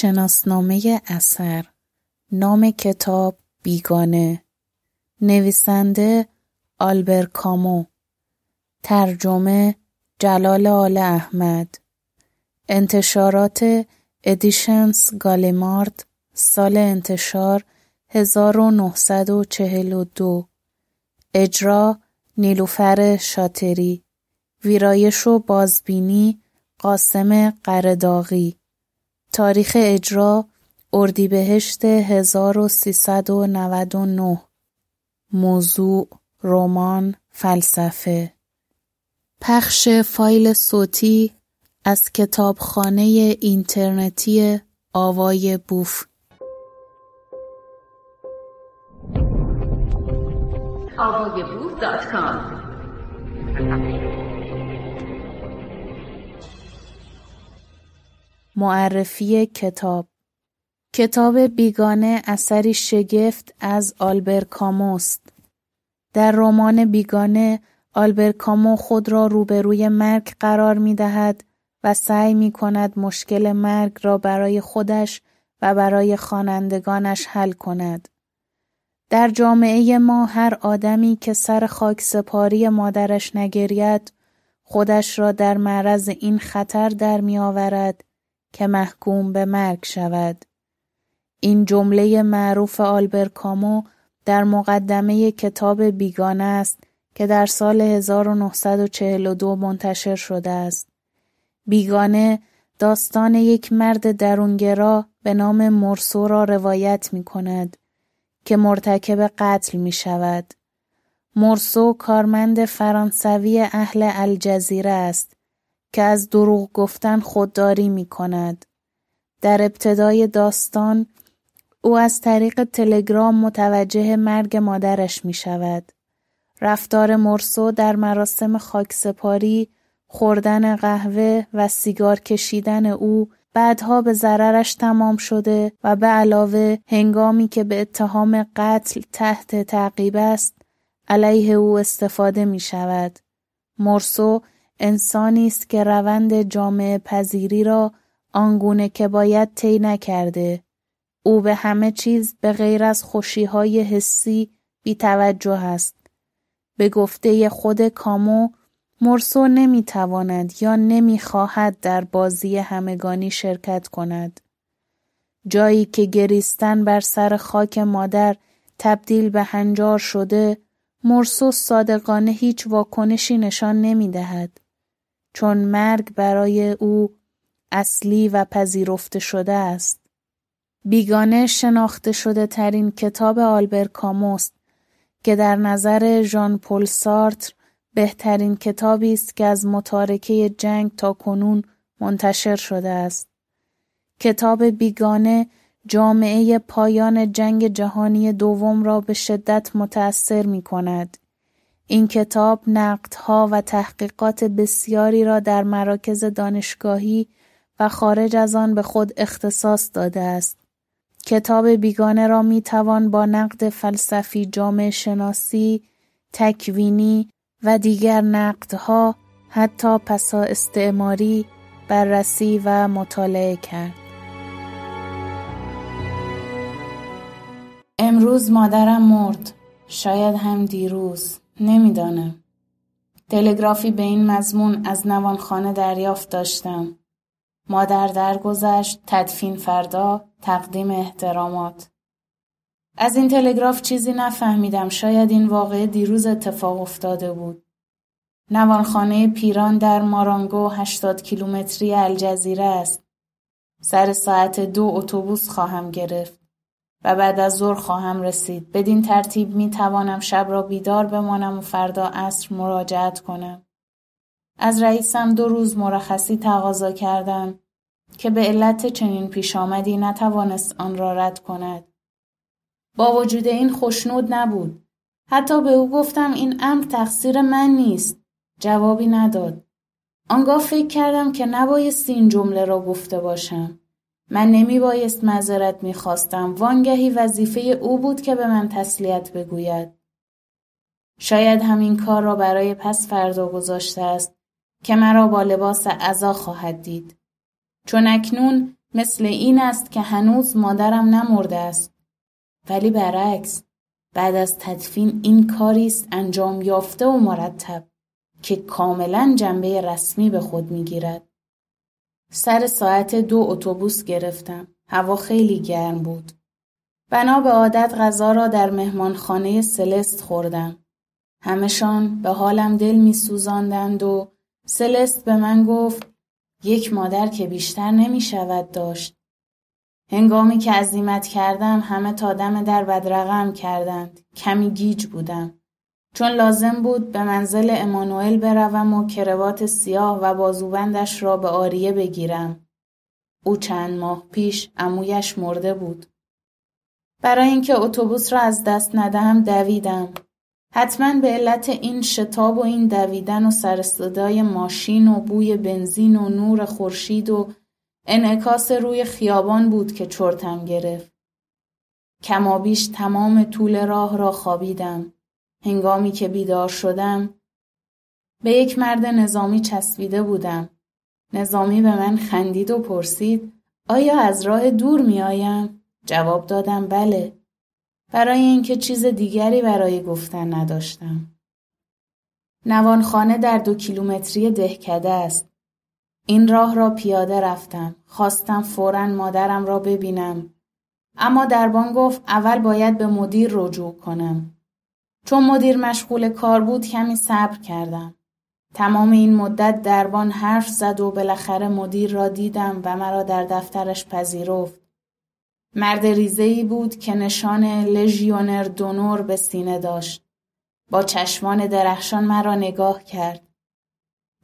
شناسنامه اثر نام کتاب بیگانه نویسنده آلبر کامو ترجمه جلال آل احمد انتشارات ادیشنز گالیمارد سال انتشار 1942 اجرا نیلوفر شاتری ویرایش و بازبینی قاسم قرداغی تاریخ اجرا اردیبهشت 1399 موضوع رمان فلسفه پخش فایل صوتی از کتابخانه اینترنتی آوای بوف آوای بوف معرفی کتاب کتاب بیگانه اثری شگفت از آلبر کاموست. در رمان بیگانه آلبر کامو خود را روبروی مرگ قرار می دهد و سعی می کند مشکل مرگ را برای خودش و برای خوانندگانش حل کند. در جامعه ما هر آدمی که سر خاک سپاری مادرش نگرید خودش را در معرض این خطر در می آورد که محکوم به مرگ شود این جمله معروف آلبر کامو در مقدمه کتاب بیگانه است که در سال 1942 منتشر شده است بیگانه داستان یک مرد درونگرا به نام مرسو را روایت می کند که مرتکب قتل می شود. مرسو کارمند فرانسوی اهل الجزیره است که از دروغ گفتن خودداری می کند. در ابتدای داستان او از طریق تلگرام متوجه مرگ مادرش می شود. رفتار مرسو در مراسم خاکسپاری، خوردن قهوه و سیگار کشیدن او بعدها به ضررش تمام شده و به علاوه هنگامی که به اتهام قتل تحت تعقیب است علیه او استفاده می شود. مرسو انسانی است که روند جامعه پذیری را آنگونه که باید طی نکرده او به همه چیز به غیر از خوشیهای حسی توجه است به گفته خود کامو مرسو نمیتواند یا نمیخواهد در بازی همگانی شرکت کند جایی که گریستن بر سر خاک مادر تبدیل به هنجار شده مرسو صادقانه هیچ واکنشی نشان نمی چون مرگ برای او اصلی و پذیرفته شده است. بیگانه شناخته شده ترین کتاب آلبر کاموست که در نظر ژان پل سارتر بهترین کتابی است که از متارکه جنگ تا کنون منتشر شده است. کتاب بیگانه جامعه پایان جنگ جهانی دوم را به شدت متأثر می کند. این کتاب نقدها و تحقیقات بسیاری را در مراکز دانشگاهی و خارج از آن به خود اختصاص داده است. کتاب بیگانه را می توان با نقد فلسفی جامعه شناسی، تکوینی و دیگر نقدها حتی پسا استعماری بررسی و مطالعه کرد. امروز مادرم مرد، شاید هم دیروز. نمیدانم. تلگرافی به این مضمون از نوانخانه دریافت داشتم. مادر درگذشت تدفین فردا تقدیم احترامات. از این تلگراف چیزی نفهمیدم شاید این واقعه دیروز اتفاق افتاده بود. نوانخانه پیران در مارانگو 80 کیلومتری الجزیره است. سر ساعت دو اتوبوس خواهم گرفت. و بعد از ظهر خواهم رسید. بدین ترتیب می توانم شب را بیدار بمانم و فردا عصر مراجعت کنم. از رئیسم دو روز مرخصی تقاضا کردم که به علت چنین پیش آمدی نتوانست آن را رد کند. با وجود این خوشنود نبود. حتی به او گفتم این امر تقصیر من نیست. جوابی نداد. آنگاه فکر کردم که نبایست این جمله را گفته باشم. من نمی بایست معذرت می خواستم. وانگهی وظیفه او بود که به من تسلیت بگوید. شاید همین کار را برای پس فردا گذاشته است که مرا با لباس عذا خواهد دید. چون اکنون مثل این است که هنوز مادرم نمرده است. ولی برعکس بعد از تدفین این کاری است انجام یافته و مرتب که کاملا جنبه رسمی به خود گیرد. سر ساعت دو اتوبوس گرفتم. هوا خیلی گرم بود. بنا به عادت غذا را در مهمانخانه سلست خوردم. همشان به حالم دل می سوزاندند و سلست به من گفت یک مادر که بیشتر نمی شود داشت. هنگامی که عزیمت کردم همه تا دم در بدرقم کردند. کمی گیج بودم. چون لازم بود به منزل امانوئل بروم و کروات سیاه و بازوبندش را به آریه بگیرم او چند ماه پیش امویش مرده بود برای اینکه اتوبوس را از دست ندهم دویدم حتما به علت این شتاب و این دویدن و سرصدای ماشین و بوی بنزین و نور خورشید و انعکاس روی خیابان بود که چرتم گرفت کمابیش تمام طول راه را خوابیدم هنگامی که بیدار شدم به یک مرد نظامی چسبیده بودم. نظامی به من خندید و پرسید آیا از راه دور می جواب دادم بله. برای اینکه چیز دیگری برای گفتن نداشتم. نوانخانه در دو کیلومتری دهکده است. این راه را پیاده رفتم. خواستم فورا مادرم را ببینم. اما دربان گفت اول باید به مدیر رجوع کنم. چون مدیر مشغول کار بود کمی صبر کردم. تمام این مدت دربان حرف زد و بالاخره مدیر را دیدم و مرا در دفترش پذیرفت. مرد ریزه بود که نشان لژیونر دونور به سینه داشت. با چشمان درخشان مرا نگاه کرد.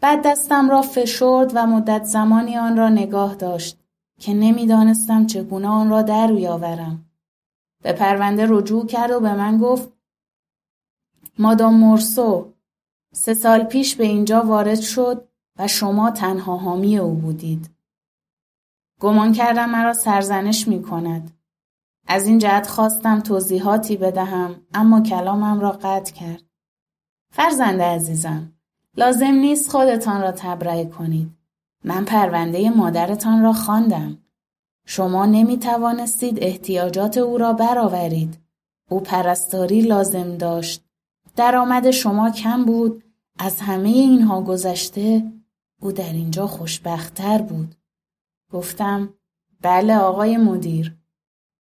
بعد دستم را فشرد و مدت زمانی آن را نگاه داشت که نمیدانستم چگونه آن را در بیاورم. به پرونده رجوع کرد و به من گفت مادام مرسو، سه سال پیش به اینجا وارد شد و شما تنها حامی او بودید. گمان کردم مرا سرزنش می کند. از این جهت خواستم توضیحاتی بدهم اما کلامم را قطع کرد. فرزند عزیزم لازم نیست خودتان را تبرئه کنید. من پرونده مادرتان را خواندم. شما نمی توانستید احتیاجات او را برآورید. او پرستاری لازم داشت. درآمد شما کم بود از همه اینها گذشته او در اینجا خوشبختتر بود گفتم بله آقای مدیر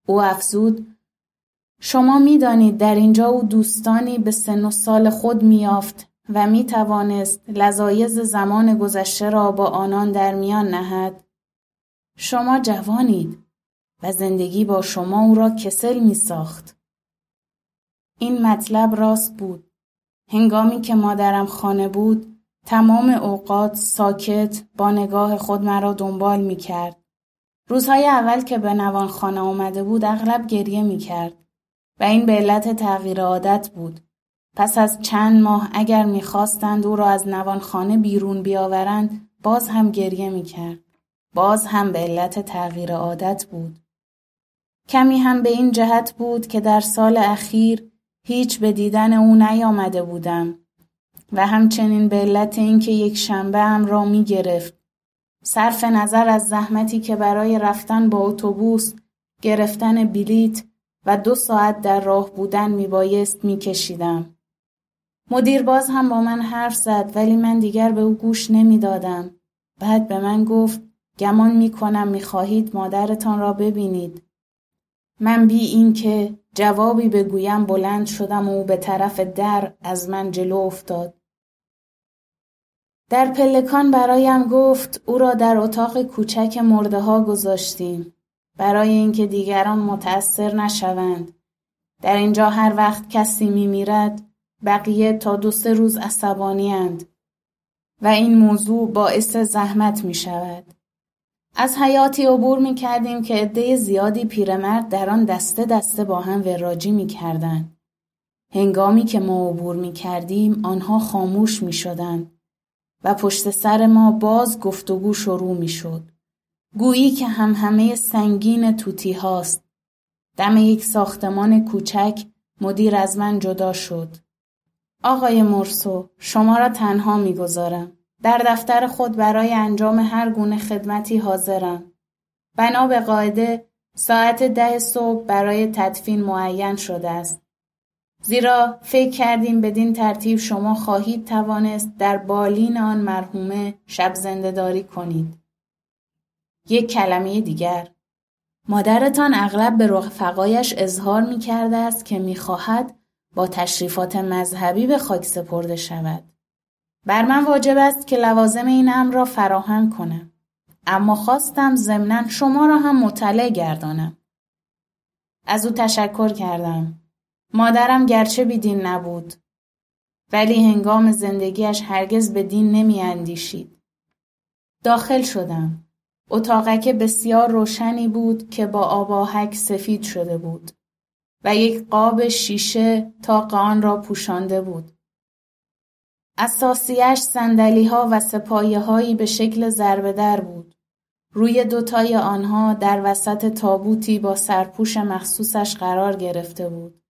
او افزود شما میدانید در اینجا او دوستانی به سن و سال خود میافت و می توانست لذایز زمان گذشته را با آنان در میان نهد شما جوانید و زندگی با شما او را کسل می ساخت این مطلب راست بود. هنگامی که مادرم خانه بود، تمام اوقات ساکت با نگاه خود مرا دنبال می کرد. روزهای اول که به نوان خانه آمده بود اغلب گریه می کرد و این به علت تغییر عادت بود. پس از چند ماه اگر میخواستند او را از نوان خانه بیرون بیاورند باز هم گریه می کرد. باز هم به علت تغییر عادت بود. کمی هم به این جهت بود که در سال اخیر هیچ به دیدن او نیامده بودم و همچنین به علت اینکه یک شنبه هم را می گرفت. صرف نظر از زحمتی که برای رفتن با اتوبوس، گرفتن بلیت و دو ساعت در راه بودن می بایست می کشیدم. مدیر باز هم با من حرف زد ولی من دیگر به او گوش نمی دادم. بعد به من گفت گمان می کنم می خواهید مادرتان را ببینید. من بی که... جوابی بگویم بلند شدم و او به طرف در از من جلو افتاد. در پلکان برایم گفت او را در اتاق کوچک مرده ها گذاشتیم برای اینکه دیگران متأثر نشوند. در اینجا هر وقت کسی می میرد بقیه تا دو سه روز عصبانی و این موضوع باعث زحمت می شود. از حیاتی عبور می کردیم که عده زیادی پیرمرد در آن دسته دسته با هم وراجی می کردن. هنگامی که ما عبور می کردیم آنها خاموش می شدن و پشت سر ما باز گفتگو شروع می شد. گویی که هم همه سنگین توتی هاست. دم یک ساختمان کوچک مدیر از من جدا شد. آقای مرسو شما را تنها میگذارم. در دفتر خود برای انجام هر گونه خدمتی حاضرم. بنا به قاعده ساعت ده صبح برای تدفین معین شده است. زیرا فکر کردیم بدین ترتیب شما خواهید توانست در بالین آن مرحومه شب داری کنید. یک کلمه دیگر مادرتان اغلب به رفقایش اظهار می کرده است که می خواهد با تشریفات مذهبی به خاک سپرده شود. بر من واجب است که لوازم این امر را فراهم کنم اما خواستم ضمنا شما را هم مطلع گردانم از او تشکر کردم مادرم گرچه بیدین نبود ولی هنگام زندگیش هرگز به دین نمی اندیشید. داخل شدم. اتاقک بسیار روشنی بود که با آباهک سفید شده بود و یک قاب شیشه تا آن را پوشانده بود. اساسیش سندلی ها و سپایه هایی به شکل ضربه در بود. روی دوتای آنها در وسط تابوتی با سرپوش مخصوصش قرار گرفته بود.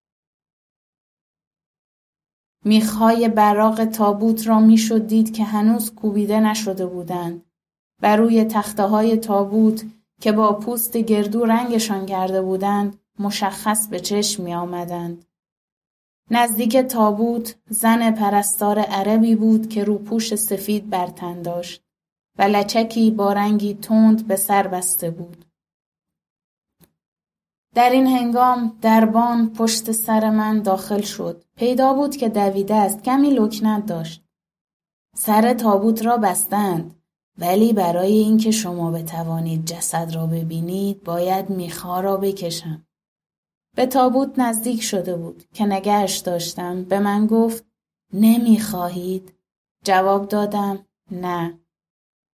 میخهای براغ تابوت را میشد دید که هنوز کوبیده نشده بودند. و روی تخته های تابوت که با پوست گردو رنگشان کرده بودند مشخص به چشم می آمدند. نزدیک تابوت زن پرستار عربی بود که روپوش سفید بر تن داشت و لچکی با رنگی تند به سر بسته بود. در این هنگام دربان پشت سر من داخل شد. پیدا بود که دویده است کمی لکنت داشت. سر تابوت را بستند ولی برای اینکه شما بتوانید جسد را ببینید باید میخا را بکشم. به تابوت نزدیک شده بود که نگهش داشتم به من گفت نمیخواهید جواب دادم نه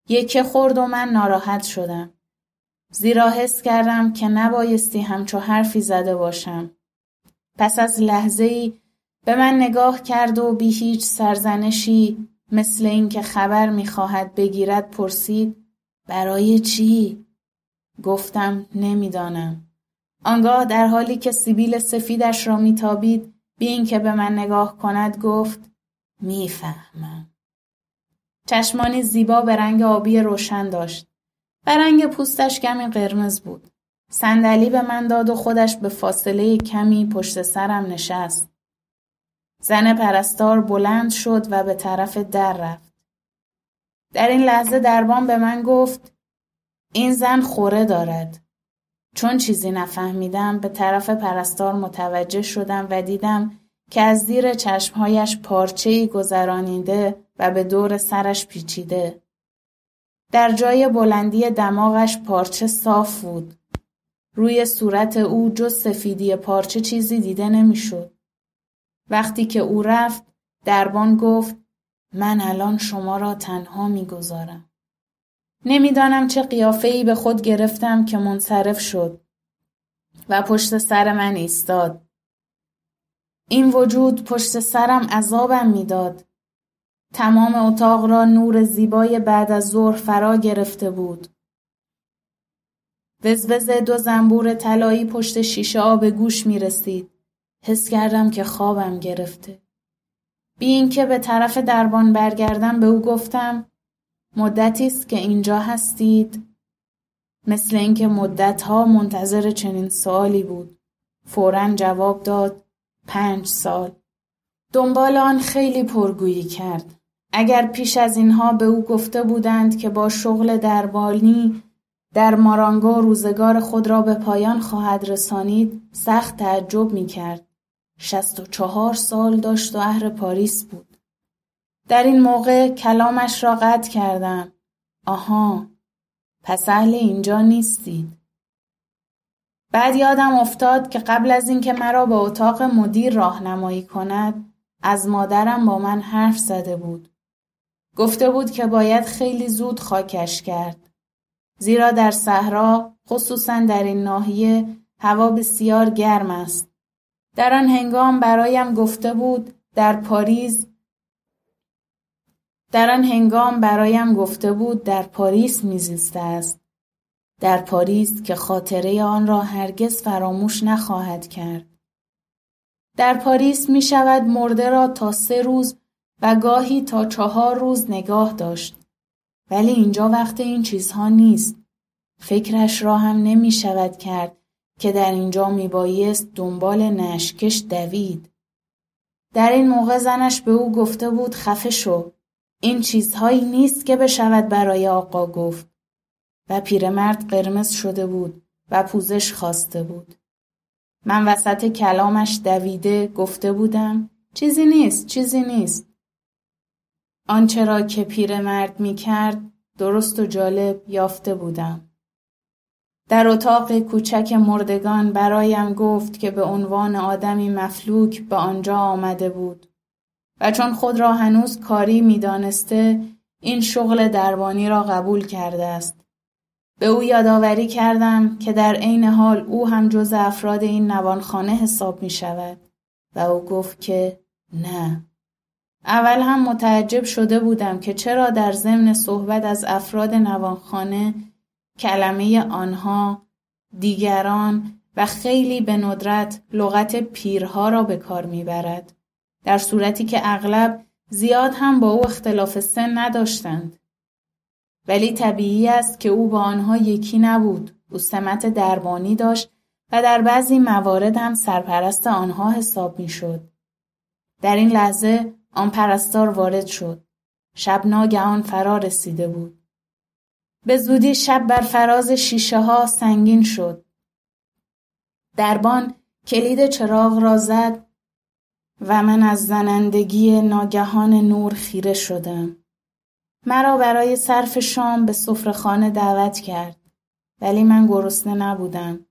یکی خورد و من ناراحت شدم زیرا حس کردم که نبایستی همچو حرفی زده باشم پس از لحظه ای به من نگاه کرد و بی هیچ سرزنشی مثل اینکه خبر میخواهد بگیرد پرسید برای چی؟ گفتم نمیدانم. آنگاه در حالی که سیبیل سفیدش را میتابید بی که به من نگاه کند گفت میفهمم چشمانی زیبا به رنگ آبی روشن داشت به رنگ پوستش کمی قرمز بود صندلی به من داد و خودش به فاصله کمی پشت سرم نشست زن پرستار بلند شد و به طرف در رفت در این لحظه دربان به من گفت این زن خوره دارد چون چیزی نفهمیدم به طرف پرستار متوجه شدم و دیدم که از زیر چشمهایش پارچهی گذرانیده و به دور سرش پیچیده. در جای بلندی دماغش پارچه صاف بود. روی صورت او جز سفیدی پارچه چیزی دیده نمیشد. وقتی که او رفت دربان گفت من الان شما را تنها میگذارم. نمیدانم چه ای به خود گرفتم که منصرف شد و پشت سر من ایستاد. این وجود پشت سرم عذابم میداد. تمام اتاق را نور زیبای بعد از ظهر فرا گرفته بود. وزوز دو زنبور طلایی پشت شیشه آب گوش می رسید. حس کردم که خوابم گرفته. بی اینکه به طرف دربان برگردم به او گفتم مدتی است که اینجا هستید مثل اینکه مدتها منتظر چنین سوالی بود فورا جواب داد پنج سال دنبال آن خیلی پرگویی کرد اگر پیش از اینها به او گفته بودند که با شغل دربالنی در مارانگو روزگار خود را به پایان خواهد رسانید سخت تعجب می کرد. شست و چهار سال داشت و اهر پاریس بود. در این موقع کلامش را قطع کردم. آها. پس اهل اینجا نیستید. بعد یادم افتاد که قبل از اینکه مرا به اتاق مدیر راهنمایی کند از مادرم با من حرف زده بود. گفته بود که باید خیلی زود خاکش کرد. زیرا در صحرا خصوصا در این ناحیه هوا بسیار گرم است. در آن هنگام برایم گفته بود در پاریس در آن هنگام برایم گفته بود در پاریس میزیسته است در پاریس که خاطره آن را هرگز فراموش نخواهد کرد در پاریس می شود مرده را تا سه روز و گاهی تا چهار روز نگاه داشت ولی اینجا وقت این چیزها نیست فکرش را هم نمی شود کرد که در اینجا می دنبال نشکش دوید در این موقع زنش به او گفته بود خفه شو این چیزهایی نیست که بشود برای آقا گفت و پیرمرد قرمز شده بود و پوزش خواسته بود من وسط کلامش دویده گفته بودم چیزی نیست چیزی نیست آنچه را که پیرمرد میکرد درست و جالب یافته بودم در اتاق کوچک مردگان برایم گفت که به عنوان آدمی مفلوک به آنجا آمده بود و چون خود را هنوز کاری میدانسته این شغل دربانی را قبول کرده است به او یادآوری کردم که در عین حال او هم جز افراد این نوانخانه حساب می شود و او گفت که نه اول هم متعجب شده بودم که چرا در ضمن صحبت از افراد نوانخانه کلمه آنها دیگران و خیلی به ندرت لغت پیرها را به کار میبرد در صورتی که اغلب زیاد هم با او اختلاف سن نداشتند. ولی طبیعی است که او با آنها یکی نبود. او سمت دربانی داشت و در بعضی موارد هم سرپرست آنها حساب می شد. در این لحظه آن پرستار وارد شد. شب ناگهان فرا رسیده بود. به زودی شب بر فراز شیشه ها سنگین شد. دربان کلید چراغ را زد و من از زنندگی ناگهان نور خیره شدم. مرا برای صرف شام به سفرهخانه دعوت کرد ولی من گرسنه نبودم.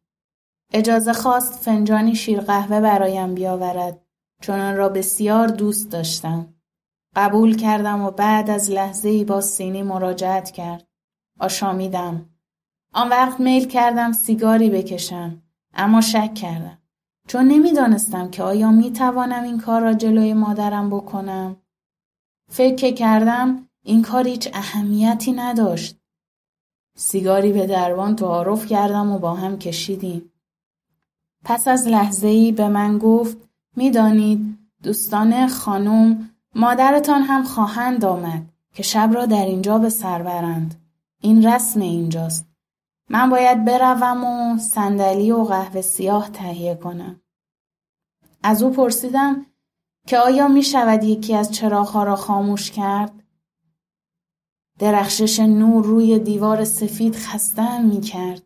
اجازه خواست فنجانی شیر قهوه برایم بیاورد چون آن را بسیار دوست داشتم. قبول کردم و بعد از لحظه ای با سینی مراجعت کرد. آشامیدم. آن وقت میل کردم سیگاری بکشم اما شک کردم. چون نمیدانستم که آیا می توانم این کار را جلوی مادرم بکنم. فکر که کردم این کار هیچ اهمیتی نداشت. سیگاری به دروان تعارف کردم و با هم کشیدیم. پس از لحظه ای به من گفت میدانید دوستان خانم مادرتان هم خواهند آمد که شب را در اینجا به سر برند. این رسم اینجاست. من باید بروم و صندلی و قهوه سیاه تهیه کنم. از او پرسیدم که آیا می شود یکی از چراغها را خاموش کرد؟ درخشش نور روی دیوار سفید خسته می کرد.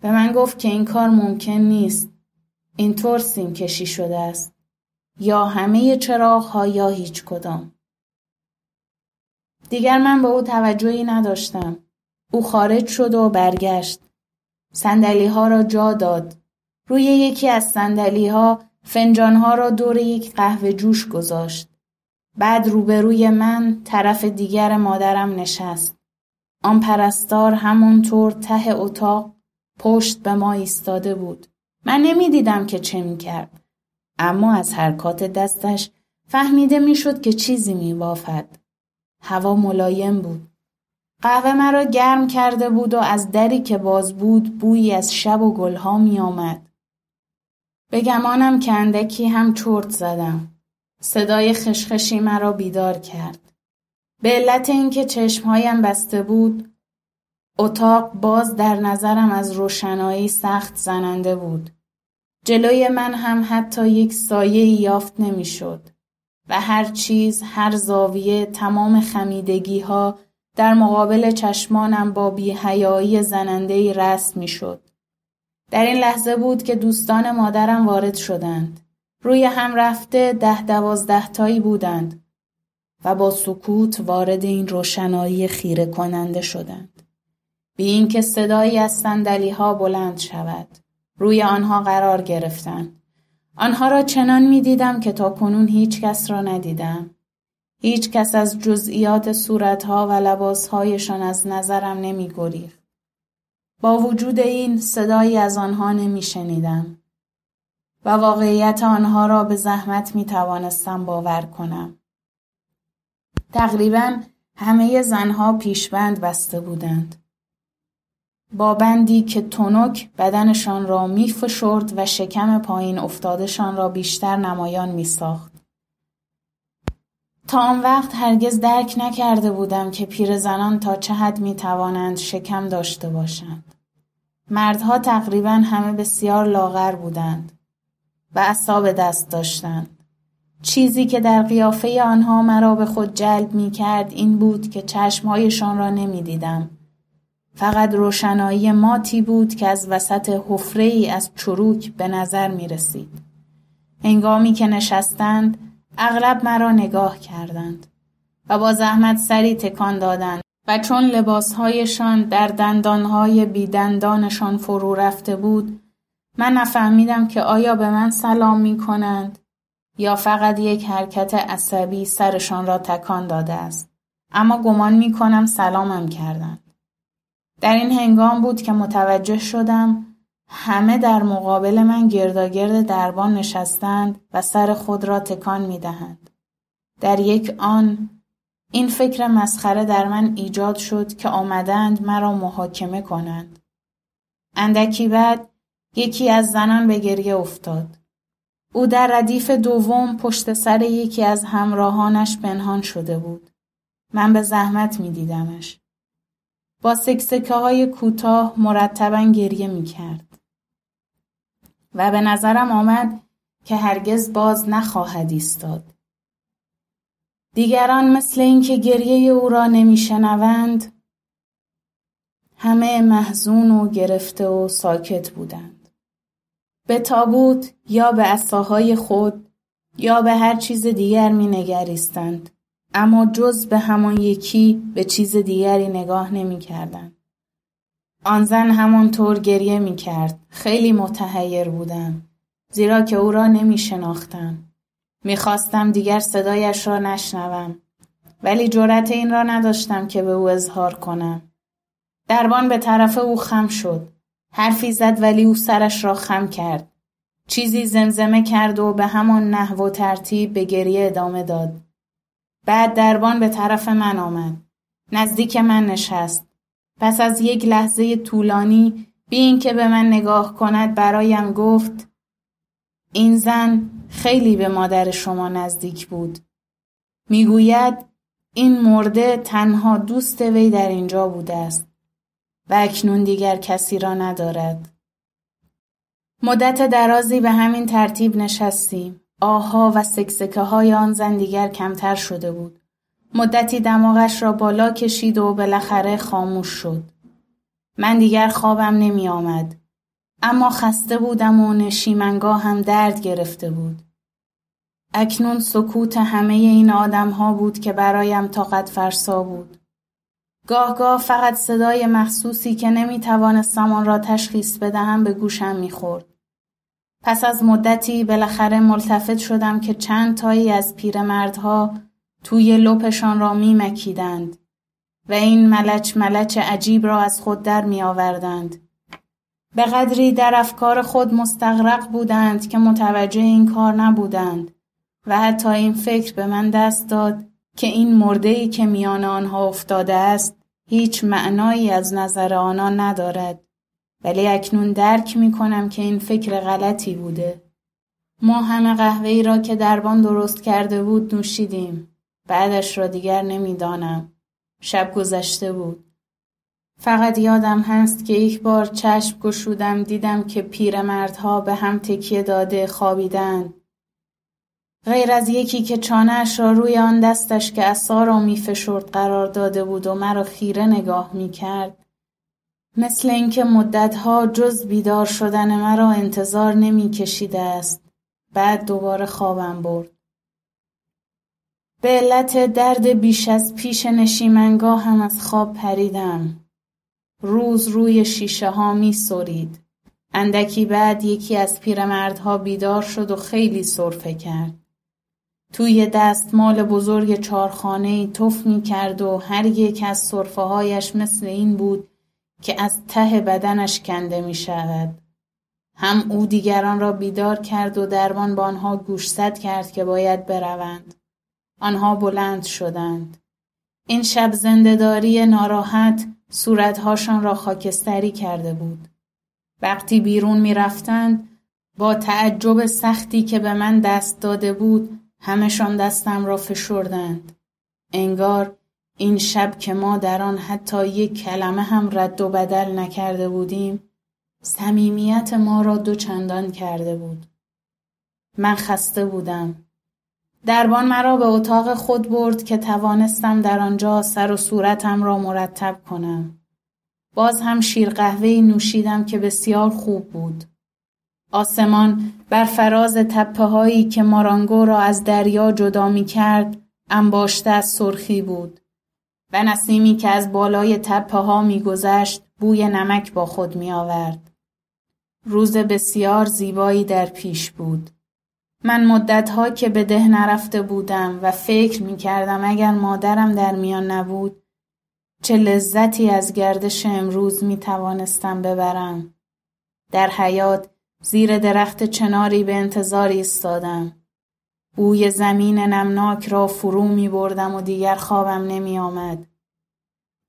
به من گفت که این کار ممکن نیست. اینطور سیم کشی شده است. یا همه چراغ ها یا هیچ کدام. دیگر من به او توجهی نداشتم. او خارج شد و برگشت. سندلی ها را جا داد. روی یکی از سندلی ها فنجانها را دور یک قهوه جوش گذاشت. بعد روبروی من طرف دیگر مادرم نشست. آن پرستار همونطور ته اتاق پشت به ما ایستاده بود. من نمیدیدم که چه کرد. اما از حرکات دستش فهمیده میشد که چیزی بافد. هوا ملایم بود. قهوه مرا گرم کرده بود و از دری که باز بود بویی از شب و گلها آمد. به گمانم که هم چرت زدم صدای خشخشی مرا بیدار کرد به علت اینکه چشمهایم بسته بود اتاق باز در نظرم از روشنایی سخت زننده بود جلوی من هم حتی یک سایه یافت نمیشد و هر چیز هر زاویه تمام خمیدگی ها در مقابل چشمانم با بیهیایی زننده می میشد در این لحظه بود که دوستان مادرم وارد شدند. روی هم رفته ده دوازده تایی بودند و با سکوت وارد این روشنایی خیره کننده شدند. بی اینکه صدایی از صندلی ها بلند شود. روی آنها قرار گرفتند. آنها را چنان می دیدم که تا کنون هیچ کس را ندیدم. هیچ کس از جزئیات صورتها و لباسهایشان از نظرم نمی گریخ. با وجود این صدایی از آنها نمیشنیدم و واقعیت آنها را به زحمت می توانستم باور کنم. تقریبا همه زنها پیشبند بسته بودند. با بندی که تنک بدنشان را می و شکم پایین افتادشان را بیشتر نمایان می ساخت. تا آن وقت هرگز درک نکرده بودم که پیرزنان تا چه حد می توانند شکم داشته باشند. مردها تقریبا همه بسیار لاغر بودند و اصاب دست داشتند. چیزی که در قیافه آنها مرا به خود جلب می کرد این بود که چشمهایشان را نمی دیدم. فقط روشنایی ماتی بود که از وسط حفره ای از چروک به نظر می رسید. هنگامی که نشستند اغلب مرا نگاه کردند و با زحمت سری تکان دادند و چون لباسهایشان در دندانهای بیدندانشان فرو رفته بود من نفهمیدم که آیا به من سلام می کنند یا فقط یک حرکت عصبی سرشان را تکان داده است اما گمان می کنم سلامم کردند در این هنگام بود که متوجه شدم همه در مقابل من گرداگرد دربان نشستند و سر خود را تکان می دهند. در یک آن این فکر مسخره در من ایجاد شد که آمدند مرا محاکمه کنند. اندکی بعد یکی از زنان به گریه افتاد. او در ردیف دوم پشت سر یکی از همراهانش پنهان شده بود. من به زحمت می دیدمش. با سکسکه های کوتاه مرتبا گریه می کرد. و به نظرم آمد که هرگز باز نخواهد ایستاد. دیگران مثل اینکه گریه او را نمیشنوند همه محزون و گرفته و ساکت بودند. به تابوت یا به اساهای خود یا به هر چیز دیگر می نگریستند. اما جز به همان یکی به چیز دیگری نگاه نمی کردند. آن زن همانطور گریه می کرد. خیلی متحیر بودم. زیرا که او را نمی شناختم. می خواستم دیگر صدایش را نشنوم. ولی جرأت این را نداشتم که به او اظهار کنم. دربان به طرف او خم شد. حرفی زد ولی او سرش را خم کرد. چیزی زمزمه کرد و به همان نحو و ترتیب به گریه ادامه داد. بعد دربان به طرف من آمد. نزدیک من نشست. پس از یک لحظه طولانی بی که به من نگاه کند برایم گفت این زن خیلی به مادر شما نزدیک بود. میگوید این مرده تنها دوست وی در اینجا بوده است و اکنون دیگر کسی را ندارد. مدت درازی به همین ترتیب نشستیم. آها و سکسکه های آن زن دیگر کمتر شده بود. مدتی دماغش را بالا کشید و بالاخره خاموش شد. من دیگر خوابم نمی آمد. اما خسته بودم و نشیمنگاه هم درد گرفته بود. اکنون سکوت همه این آدم ها بود که برایم طاقت فرسا بود. گاه گاه فقط صدای مخصوصی که نمی توانستم آن را تشخیص بدهم به گوشم می خورد. پس از مدتی بالاخره ملتفت شدم که چند تایی از پیرمردها توی لپشان را می مکیدند و این ملچ ملچ عجیب را از خود در می آوردند. به قدری در افکار خود مستغرق بودند که متوجه این کار نبودند و حتی این فکر به من دست داد که این مرده که میان آنها افتاده است هیچ معنایی از نظر آنها ندارد ولی اکنون درک می کنم که این فکر غلطی بوده ما همه قهوه را که دربان درست کرده بود نوشیدیم بعدش را دیگر نمیدانم. شب گذشته بود. فقط یادم هست که یک بار چشم گشودم دیدم که پیرمردها به هم تکیه داده خوابیدن. غیر از یکی که چانهاش را روی آن دستش که اصا را میفشرد قرار داده بود و مرا خیره نگاه میکرد مثل اینکه مدتها جز بیدار شدن مرا انتظار نمیکشیده است بعد دوباره خوابم برد به علت درد بیش از پیش هم از خواب پریدم. روز روی شیشه ها می سرید. اندکی بعد یکی از پیرمردها بیدار شد و خیلی سرفه کرد. توی دستمال بزرگ چارخانه ای تف می کرد و هر یک از سرفه هایش مثل این بود که از ته بدنش کنده می شود. هم او دیگران را بیدار کرد و دربان بانها آنها کرد که باید بروند. آنها بلند شدند. این شب زندهداری ناراحت صورتهاشان را خاکستری کرده بود. وقتی بیرون میرفتند با تعجب سختی که به من دست داده بود همشان دستم را فشردند. انگار این شب که ما در آن حتی یک کلمه هم رد و بدل نکرده بودیم صمیمیت ما را دوچندان کرده بود. من خسته بودم. دربان مرا به اتاق خود برد که توانستم در آنجا سر و صورتم را مرتب کنم. باز هم شیر قهوه نوشیدم که بسیار خوب بود. آسمان بر فراز تپه هایی که مارانگو را از دریا جدا می کرد انباشته از سرخی بود و نسیمی که از بالای تپه ها می گذشت بوی نمک با خود می آورد. روز بسیار زیبایی در پیش بود. من مدتها که به ده نرفته بودم و فکر می کردم اگر مادرم در میان نبود چه لذتی از گردش امروز می توانستم ببرم. در حیات زیر درخت چناری به انتظار ایستادم. بوی زمین نمناک را فرو می بردم و دیگر خوابم نمی آمد.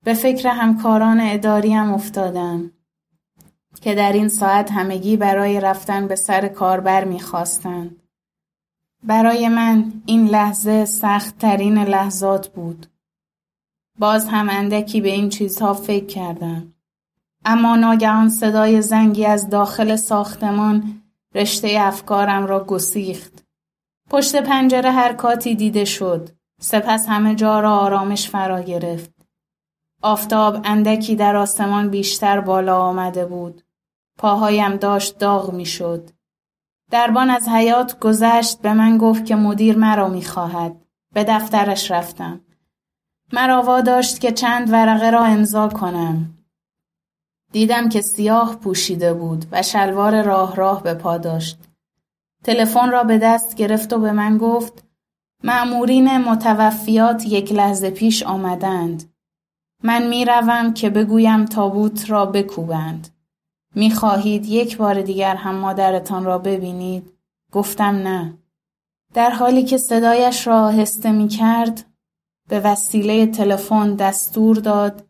به فکر همکاران اداریم افتادم که در این ساعت همگی برای رفتن به سر کاربر می خواستند. برای من این لحظه سخت ترین لحظات بود. باز هم اندکی به این چیزها فکر کردم. اما ناگهان صدای زنگی از داخل ساختمان رشته افکارم را گسیخت. پشت پنجره حرکاتی دیده شد. سپس همه جا را آرامش فرا گرفت. آفتاب اندکی در آسمان بیشتر بالا آمده بود. پاهایم داشت داغ می شد. دربان از حیات گذشت به من گفت که مدیر مرا میخواهد به دفترش رفتم مرا واداشت که چند ورقه را امضا کنم دیدم که سیاه پوشیده بود و شلوار راه راه به پا داشت تلفن را به دست گرفت و به من گفت معمورین متوفیات یک لحظه پیش آمدند من میروم که بگویم تابوت را بکوبند می خواهید یک بار دیگر هم مادرتان را ببینید؟ گفتم نه. در حالی که صدایش را آهسته می کرد به وسیله تلفن دستور داد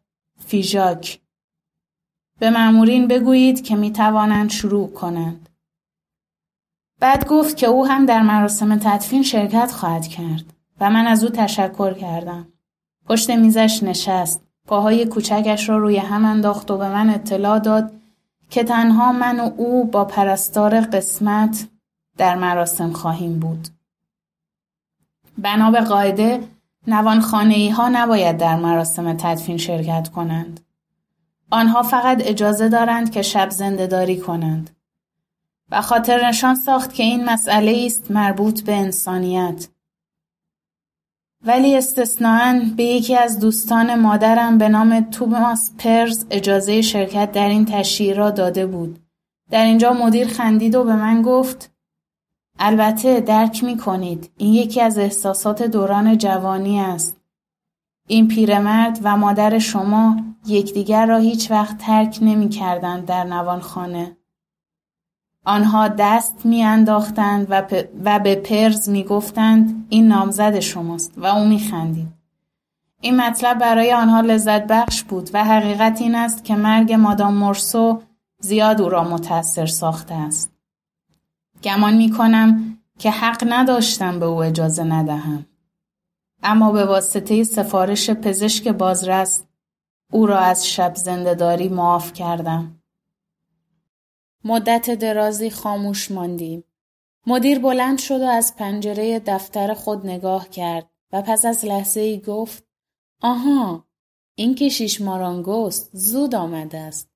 فیژاک. به معمورین بگویید که می توانند شروع کنند. بعد گفت که او هم در مراسم تدفین شرکت خواهد کرد و من از او تشکر کردم. پشت میزش نشست. پاهای کوچکش را روی هم انداخت و به من اطلاع داد که تنها من و او با پرستار قسمت در مراسم خواهیم بود. بنا به قاعده خانه ای ها نباید در مراسم تدفین شرکت کنند. آنها فقط اجازه دارند که شب زندهداری کنند. و خاطر نشان ساخت که این مسئله است مربوط به انسانیت ولی استثنان به یکی از دوستان مادرم به نام توماس پرز اجازه شرکت در این تشییع را داده بود. در اینجا مدیر خندید و به من گفت البته درک می کنید. این یکی از احساسات دوران جوانی است. این پیرمرد و مادر شما یکدیگر را هیچ وقت ترک نمی در نوانخانه. آنها دست میانداختند و, و به پرز میگفتند این نامزد شماست و او میخندید این مطلب برای آنها لذت بخش بود و حقیقت این است که مرگ مادام مرسو زیاد او را متأثر ساخته است گمان میکنم که حق نداشتم به او اجازه ندهم اما به واسطه سفارش پزشک بازرس او را از شب زندهداری معاف کردم مدت درازی خاموش ماندیم. مدیر بلند شد و از پنجره دفتر خود نگاه کرد و پس از لحظه ای گفت آها این که شیش مارانگوست زود آمده است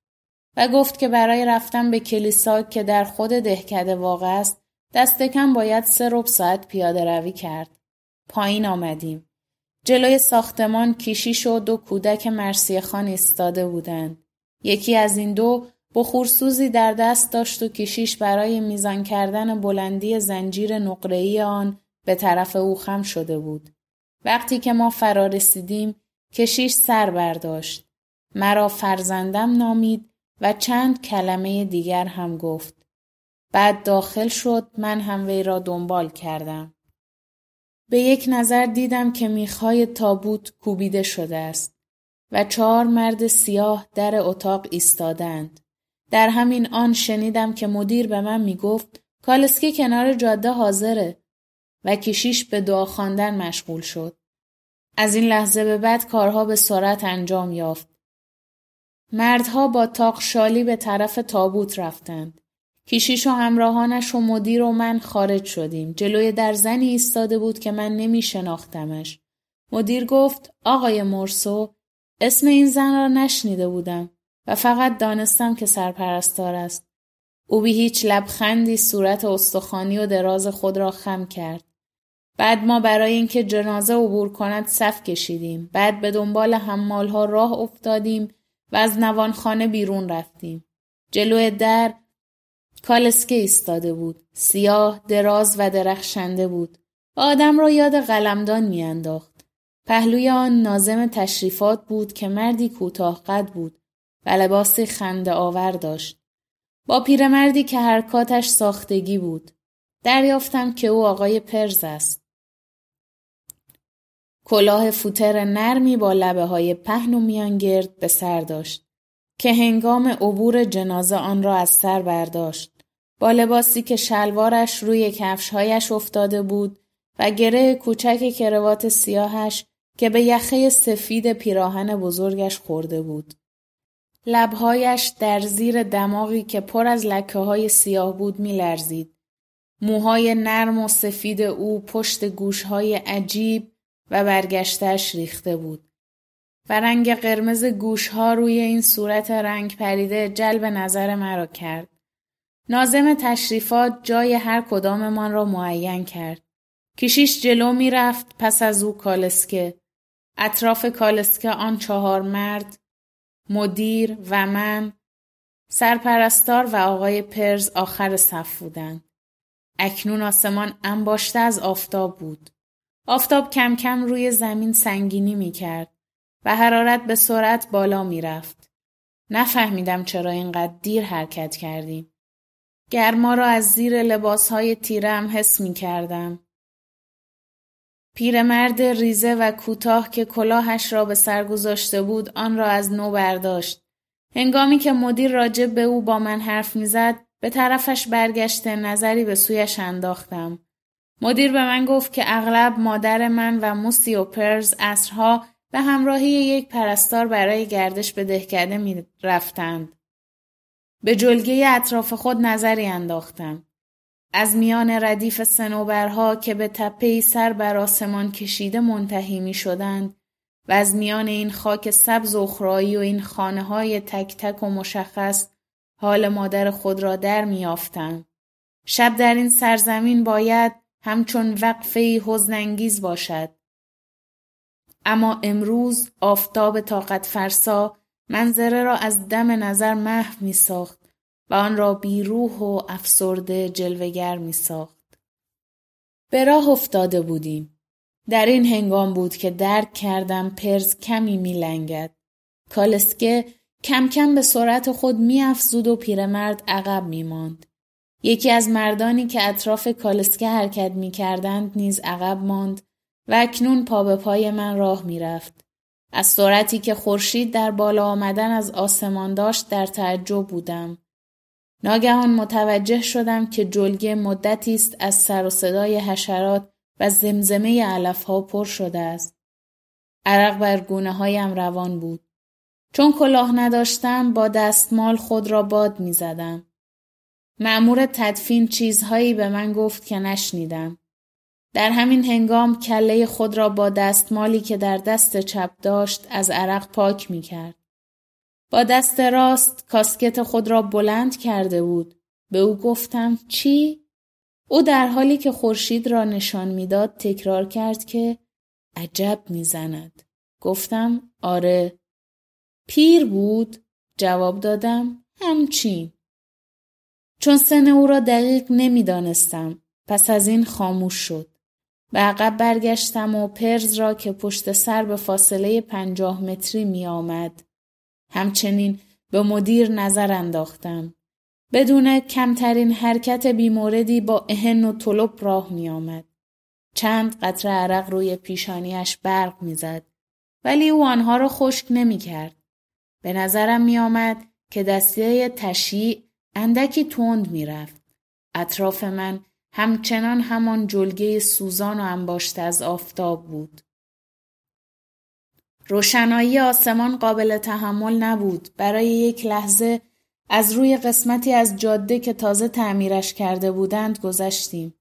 و گفت که برای رفتن به کلیسا که در خود دهکده واقع است دست کم باید سه رب ساعت پیاده روی کرد. پایین آمدیم. جلوی ساختمان کیشیش و دو کودک خان ایستاده بودند. یکی از این دو بخورسوزی در دست داشت و کشیش برای میزان کردن بلندی زنجیر نقره‌ای آن به طرف او خم شده بود. وقتی که ما فرارسیدیم کشیش سر برداشت. مرا فرزندم نامید و چند کلمه دیگر هم گفت. بعد داخل شد من هم وی را دنبال کردم. به یک نظر دیدم که میخای تابوت کوبیده شده است و چهار مرد سیاه در اتاق ایستادند. در همین آن شنیدم که مدیر به من میگفت کالسکی کنار جاده حاضره و کشیش به دعا خواندن مشغول شد. از این لحظه به بعد کارها به سرعت انجام یافت. مردها با تاق شالی به طرف تابوت رفتند. کیشیش و همراهانش و مدیر و من خارج شدیم. جلوی در زنی ایستاده بود که من نمی شناختمش. مدیر گفت آقای مرسو اسم این زن را نشنیده بودم. و فقط دانستم که سرپرستار است. او به هیچ لبخندی صورت استخانی و دراز خود را خم کرد. بعد ما برای اینکه جنازه عبور کند صف کشیدیم. بعد به دنبال ها راه افتادیم و از نوانخانه بیرون رفتیم. جلو در کالسکه ایستاده بود. سیاه، دراز و درخشنده بود. آدم را یاد قلمدان میانداخت. پهلوی آن نازم تشریفات بود که مردی کوتاه قد بود و لباسی خنده آور داشت. با پیرمردی که حرکاتش ساختگی بود. دریافتم که او آقای پرز است. کلاه فوتر نرمی با لبه های پهن و میانگرد به سر داشت که هنگام عبور جنازه آن را از سر برداشت. با لباسی که شلوارش روی کفشهایش افتاده بود و گره کوچک کروات سیاهش که به یخه سفید پیراهن بزرگش خورده بود. لبهایش در زیر دماغی که پر از لکه های سیاه بود میلرزید. موهای نرم و سفید او پشت گوشهای عجیب و برگشتش ریخته بود. و رنگ قرمز گوشها روی این صورت رنگ پریده جلب نظر مرا کرد. نازم تشریفات جای هر کداممان را معین کرد. کشیش جلو رفت پس از او کالسکه. اطراف کالسکه آن چهار مرد مدیر و من سرپرستار و آقای پرز آخر صف بودند. اکنون آسمان انباشته از آفتاب بود. آفتاب کم کم روی زمین سنگینی می کرد و حرارت به سرعت بالا می رفت. نفهمیدم چرا اینقدر دیر حرکت کردیم. گرما را از زیر لباس های تیرم حس می کردم. پیرمرد ریزه و کوتاه که کلاهش را به سر گذاشته بود آن را از نو برداشت هنگامی که مدیر راجب به او با من حرف میزد به طرفش برگشته نظری به سویش انداختم مدیر به من گفت که اغلب مادر من و موسی و پرز اصرها به همراهی یک پرستار برای گردش به دهکده می رفتند. به جلگه اطراف خود نظری انداختم. از میان ردیف سنوبرها که به تپه سر بر آسمان کشیده منتهی می شدند و از میان این خاک سبز و خرایی و این خانه های تک تک و مشخص حال مادر خود را در می آفتن. شب در این سرزمین باید همچون وقفه حزنانگیز باشد. اما امروز آفتاب طاقت فرسا منظره را از دم نظر محو می ساخت. و آن را بیروح و افسرده جلوگر می ساخت. به راه افتاده بودیم. در این هنگام بود که درک کردم پرز کمی می لنگد. کالسکه کم کم به سرعت خود می افزود و پیرمرد عقب می ماند. یکی از مردانی که اطراف کالسکه حرکت می کردند نیز عقب ماند و اکنون پا به پای من راه می رفت. از سرعتی که خورشید در بالا آمدن از آسمان داشت در تعجب بودم. ناگهان متوجه شدم که جلگه مدتی است از سر و صدای حشرات و زمزمه ها پر شده است. عرق بر گونه هایم روان بود. چون کلاه نداشتم با دستمال خود را باد می زدم. معمور تدفین چیزهایی به من گفت که نشنیدم. در همین هنگام کله خود را با دستمالی که در دست چپ داشت از عرق پاک می کرد. با دست راست کاسکت خود را بلند کرده بود. به او گفتم چی؟ او در حالی که خورشید را نشان میداد تکرار کرد که عجب میزند. گفتم آره. پیر بود؟ جواب دادم همچین. چون سن او را دقیق نمیدانستم پس از این خاموش شد. به عقب برگشتم و پرز را که پشت سر به فاصله پنجاه متری می آمد همچنین به مدیر نظر انداختم. بدون کمترین حرکت بیموردی با اهن و طلب راه می آمد. چند قطره عرق روی پیشانیش برق میزد ولی او آنها را خشک نمی کرد. به نظرم می آمد که دسته تشیع اندکی تند می رفت. اطراف من همچنان همان جلگه سوزان و انباشته از آفتاب بود. روشنایی آسمان قابل تحمل نبود. برای یک لحظه از روی قسمتی از جاده که تازه تعمیرش کرده بودند گذشتیم.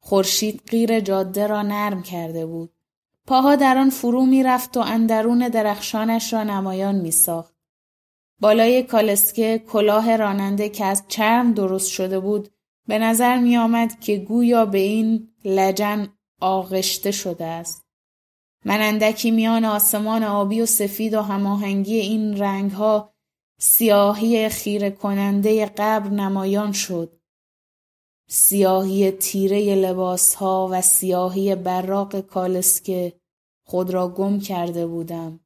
خورشید غیر جاده را نرم کرده بود. پاها در آن فرو رفت و اندرون درخشانش را نمایان می ساخت. بالای کالسکه کلاه راننده که از چرم درست شده بود به نظر می آمد که گویا به این لجن آغشته شده است. من اندکی میان آسمان آبی و سفید و هماهنگی این رنگها سیاهی خیره کننده قبر نمایان شد. سیاهی تیره لباس ها و سیاهی براق کالسکه خود را گم کرده بودم.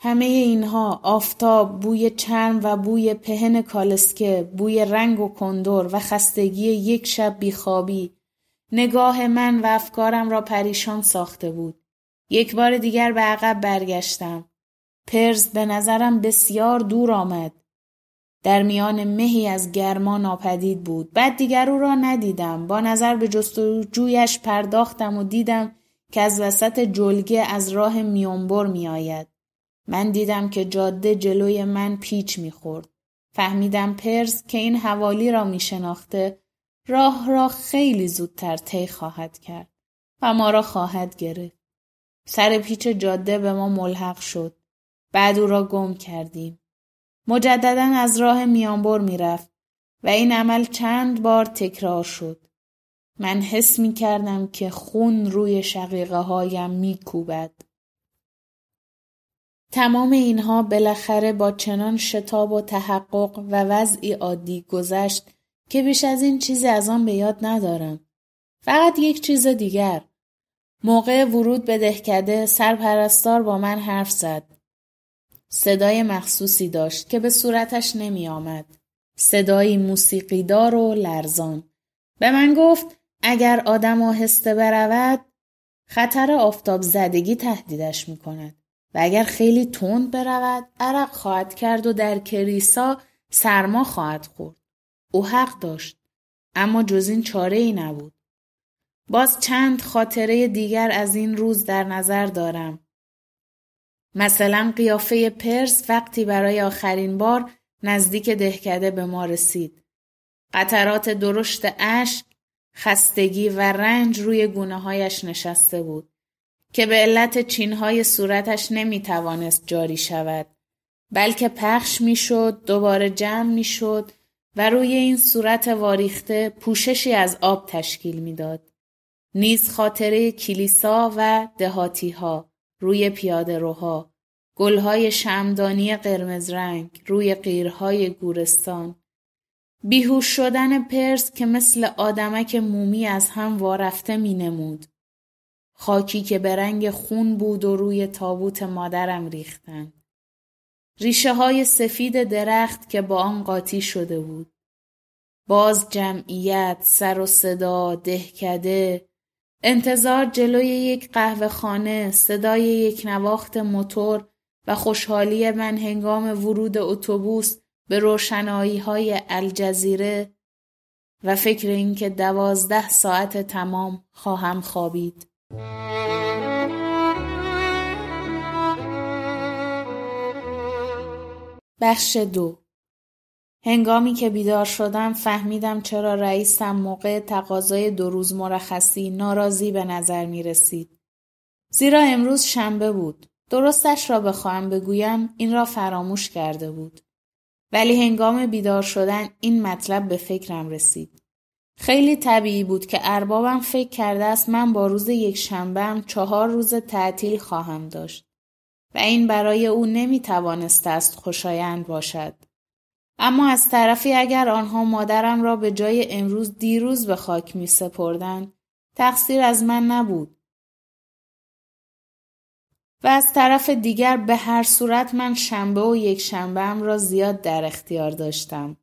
همه اینها آفتاب، بوی چرم و بوی پهن کالسکه، بوی رنگ و کندر و خستگی یک شب بیخوابی نگاه من و افکارم را پریشان ساخته بود. یک بار دیگر به عقب برگشتم. پرز به نظرم بسیار دور آمد. در میان مهی از گرما ناپدید بود. بعد دیگر او را ندیدم. با نظر به جستجویش پرداختم و دیدم که از وسط جلگه از راه میانبر میآید. من دیدم که جاده جلوی من پیچ خورد فهمیدم پرز که این حوالی را شناخته راه را خیلی زودتر طی خواهد کرد و ما را خواهد گرفت. سر پیچ جاده به ما ملحق شد. بعد او را گم کردیم. مجددا از راه میانبر میرفت و این عمل چند بار تکرار شد. من حس می کردم که خون روی شقیقه هایم می کوبد. تمام اینها بالاخره با چنان شتاب و تحقق و وضعی عادی گذشت که بیش از این چیزی از آن به یاد ندارم. فقط یک چیز دیگر. موقع ورود به دهکده سرپرستار با من حرف زد. صدای مخصوصی داشت که به صورتش نمی آمد. صدایی موسیقیدار و لرزان. به من گفت اگر آدم آهسته برود خطر آفتاب زدگی تهدیدش می کند و اگر خیلی تند برود عرق خواهد کرد و در کریسا سرما خواهد خورد. او حق داشت اما جز این چاره ای نبود. باز چند خاطره دیگر از این روز در نظر دارم. مثلا قیافه پرس وقتی برای آخرین بار نزدیک دهکده به ما رسید. قطرات درشت اشک، خستگی و رنج روی گونه هایش نشسته بود که به علت چینهای صورتش نمی توانست جاری شود. بلکه پخش می شد، دوباره جمع می شد و روی این صورت واریخته پوششی از آب تشکیل میداد. نیز خاطره کلیسا و دهاتی ها روی پیاده روها، گلهای شمدانی قرمز رنگ روی قیرهای گورستان، بیهوش شدن پرس که مثل آدمک مومی از هم وارفته می نمود. خاکی که به رنگ خون بود و روی تابوت مادرم ریختند. ریشه های سفید درخت که با آن قاطی شده بود. باز جمعیت، سر و صدا، دهکده، انتظار جلوی یک قهوه خانه، صدای یک نواخت موتور و خوشحالی من هنگام ورود اتوبوس به روشنایی های الجزیره و فکر اینکه دوازده ساعت تمام خواهم خوابید. بخش دو هنگامی که بیدار شدم فهمیدم چرا رئیسم موقع تقاضای دو روز مرخصی ناراضی به نظر می رسید. زیرا امروز شنبه بود. درستش را بخواهم بگویم این را فراموش کرده بود. ولی هنگام بیدار شدن این مطلب به فکرم رسید. خیلی طبیعی بود که اربابم فکر کرده است من با روز یک شنبه هم چهار روز تعطیل خواهم داشت. و این برای او نمی توانست است خوشایند باشد. اما از طرفی اگر آنها مادرم را به جای امروز دیروز به خاک می سپردن، تقصیر از من نبود. و از طرف دیگر به هر صورت من شنبه و یک شنبه هم را زیاد در اختیار داشتم.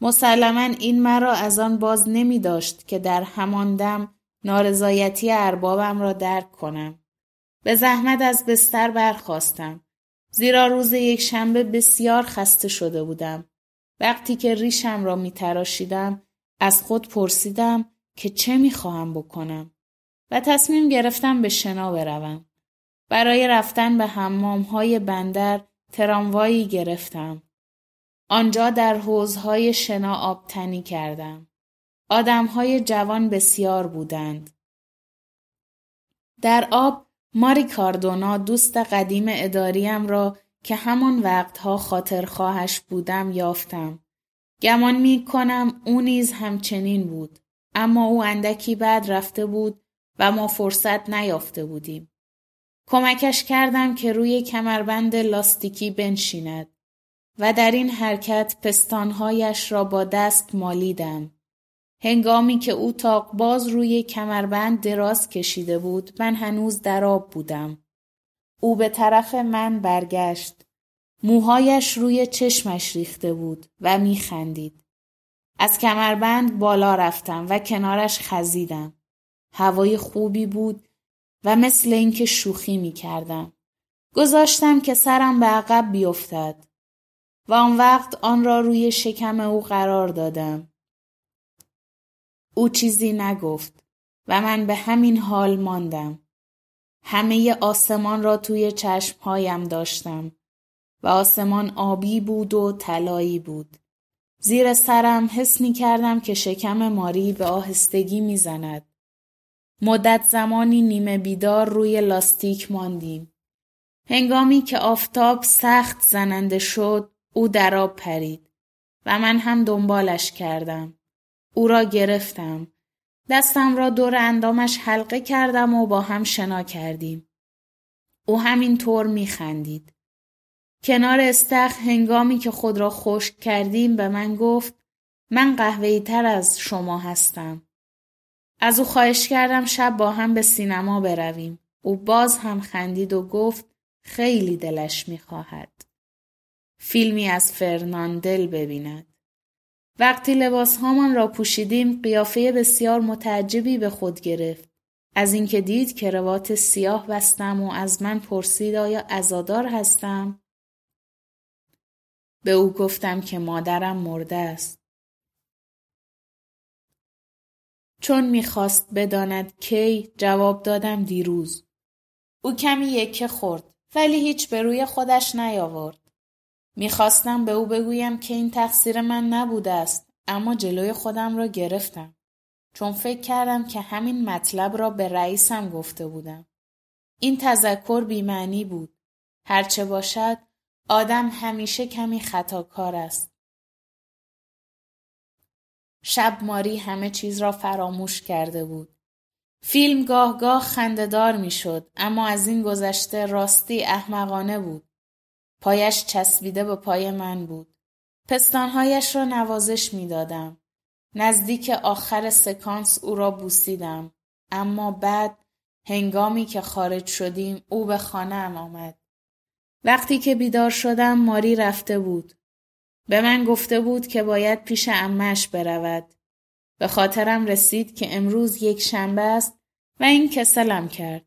مسلما این مرا از آن باز نمی داشت که در همان دم نارضایتی اربابم را درک کنم. به زحمت از بستر برخواستم. زیرا روز یک شنبه بسیار خسته شده بودم. وقتی که ریشم را می تراشیدم از خود پرسیدم که چه می خواهم بکنم و تصمیم گرفتم به شنا بروم. برای رفتن به حمام های بندر تراموایی گرفتم. آنجا در حوزهای شنا آبتنی کردم. آدم های جوان بسیار بودند. در آب ماری کاردونا دوست قدیم اداریم را که همان وقتها خاطرخواهش بودم یافتم. گمان می کنم او نیز همچنین بود. اما او اندکی بعد رفته بود و ما فرصت نیافته بودیم. کمکش کردم که روی کمربند لاستیکی بنشیند و در این حرکت پستانهایش را با دست مالیدم. هنگامی که او تاق باز روی کمربند دراز کشیده بود من هنوز در آب بودم او به طرف من برگشت موهایش روی چشمش ریخته بود و میخندید از کمربند بالا رفتم و کنارش خزیدم هوای خوبی بود و مثل اینکه شوخی میکردم گذاشتم که سرم به عقب بیفتد و آن وقت آن را روی شکم او قرار دادم او چیزی نگفت و من به همین حال ماندم. همه آسمان را توی چشمهایم داشتم و آسمان آبی بود و طلایی بود. زیر سرم حس می کردم که شکم ماری به آهستگی می زند. مدت زمانی نیمه بیدار روی لاستیک ماندیم. هنگامی که آفتاب سخت زننده شد او در آب پرید و من هم دنبالش کردم. او را گرفتم. دستم را دور اندامش حلقه کردم و با هم شنا کردیم. او همین طور می خندید. کنار استخ هنگامی که خود را خشک کردیم به من گفت من قهوهی تر از شما هستم. از او خواهش کردم شب با هم به سینما برویم. او باز هم خندید و گفت خیلی دلش میخواهد. فیلمی از فرناندل ببیند. وقتی لباس هامان را پوشیدیم قیافه بسیار متعجبی به خود گرفت. از اینکه دید روات سیاه بستم و از من پرسید آیا ازادار هستم؟ به او گفتم که مادرم مرده است. چون میخواست بداند کی جواب دادم دیروز. او کمی یکه خورد ولی هیچ به روی خودش نیاورد. میخواستم به او بگویم که این تقصیر من نبوده است اما جلوی خودم را گرفتم چون فکر کردم که همین مطلب را به رئیسم گفته بودم این تذکر بیمعنی بود هرچه باشد آدم همیشه کمی خطاکار است شب ماری همه چیز را فراموش کرده بود فیلم گاه گاه می شد اما از این گذشته راستی احمقانه بود پایش چسبیده به پای من بود. پستانهایش را نوازش دادم. نزدیک آخر سکانس او را بوسیدم. اما بعد هنگامی که خارج شدیم او به خانه ام آمد. وقتی که بیدار شدم ماری رفته بود. به من گفته بود که باید پیش امش برود. به خاطرم رسید که امروز یک شنبه است و این کسلم کرد.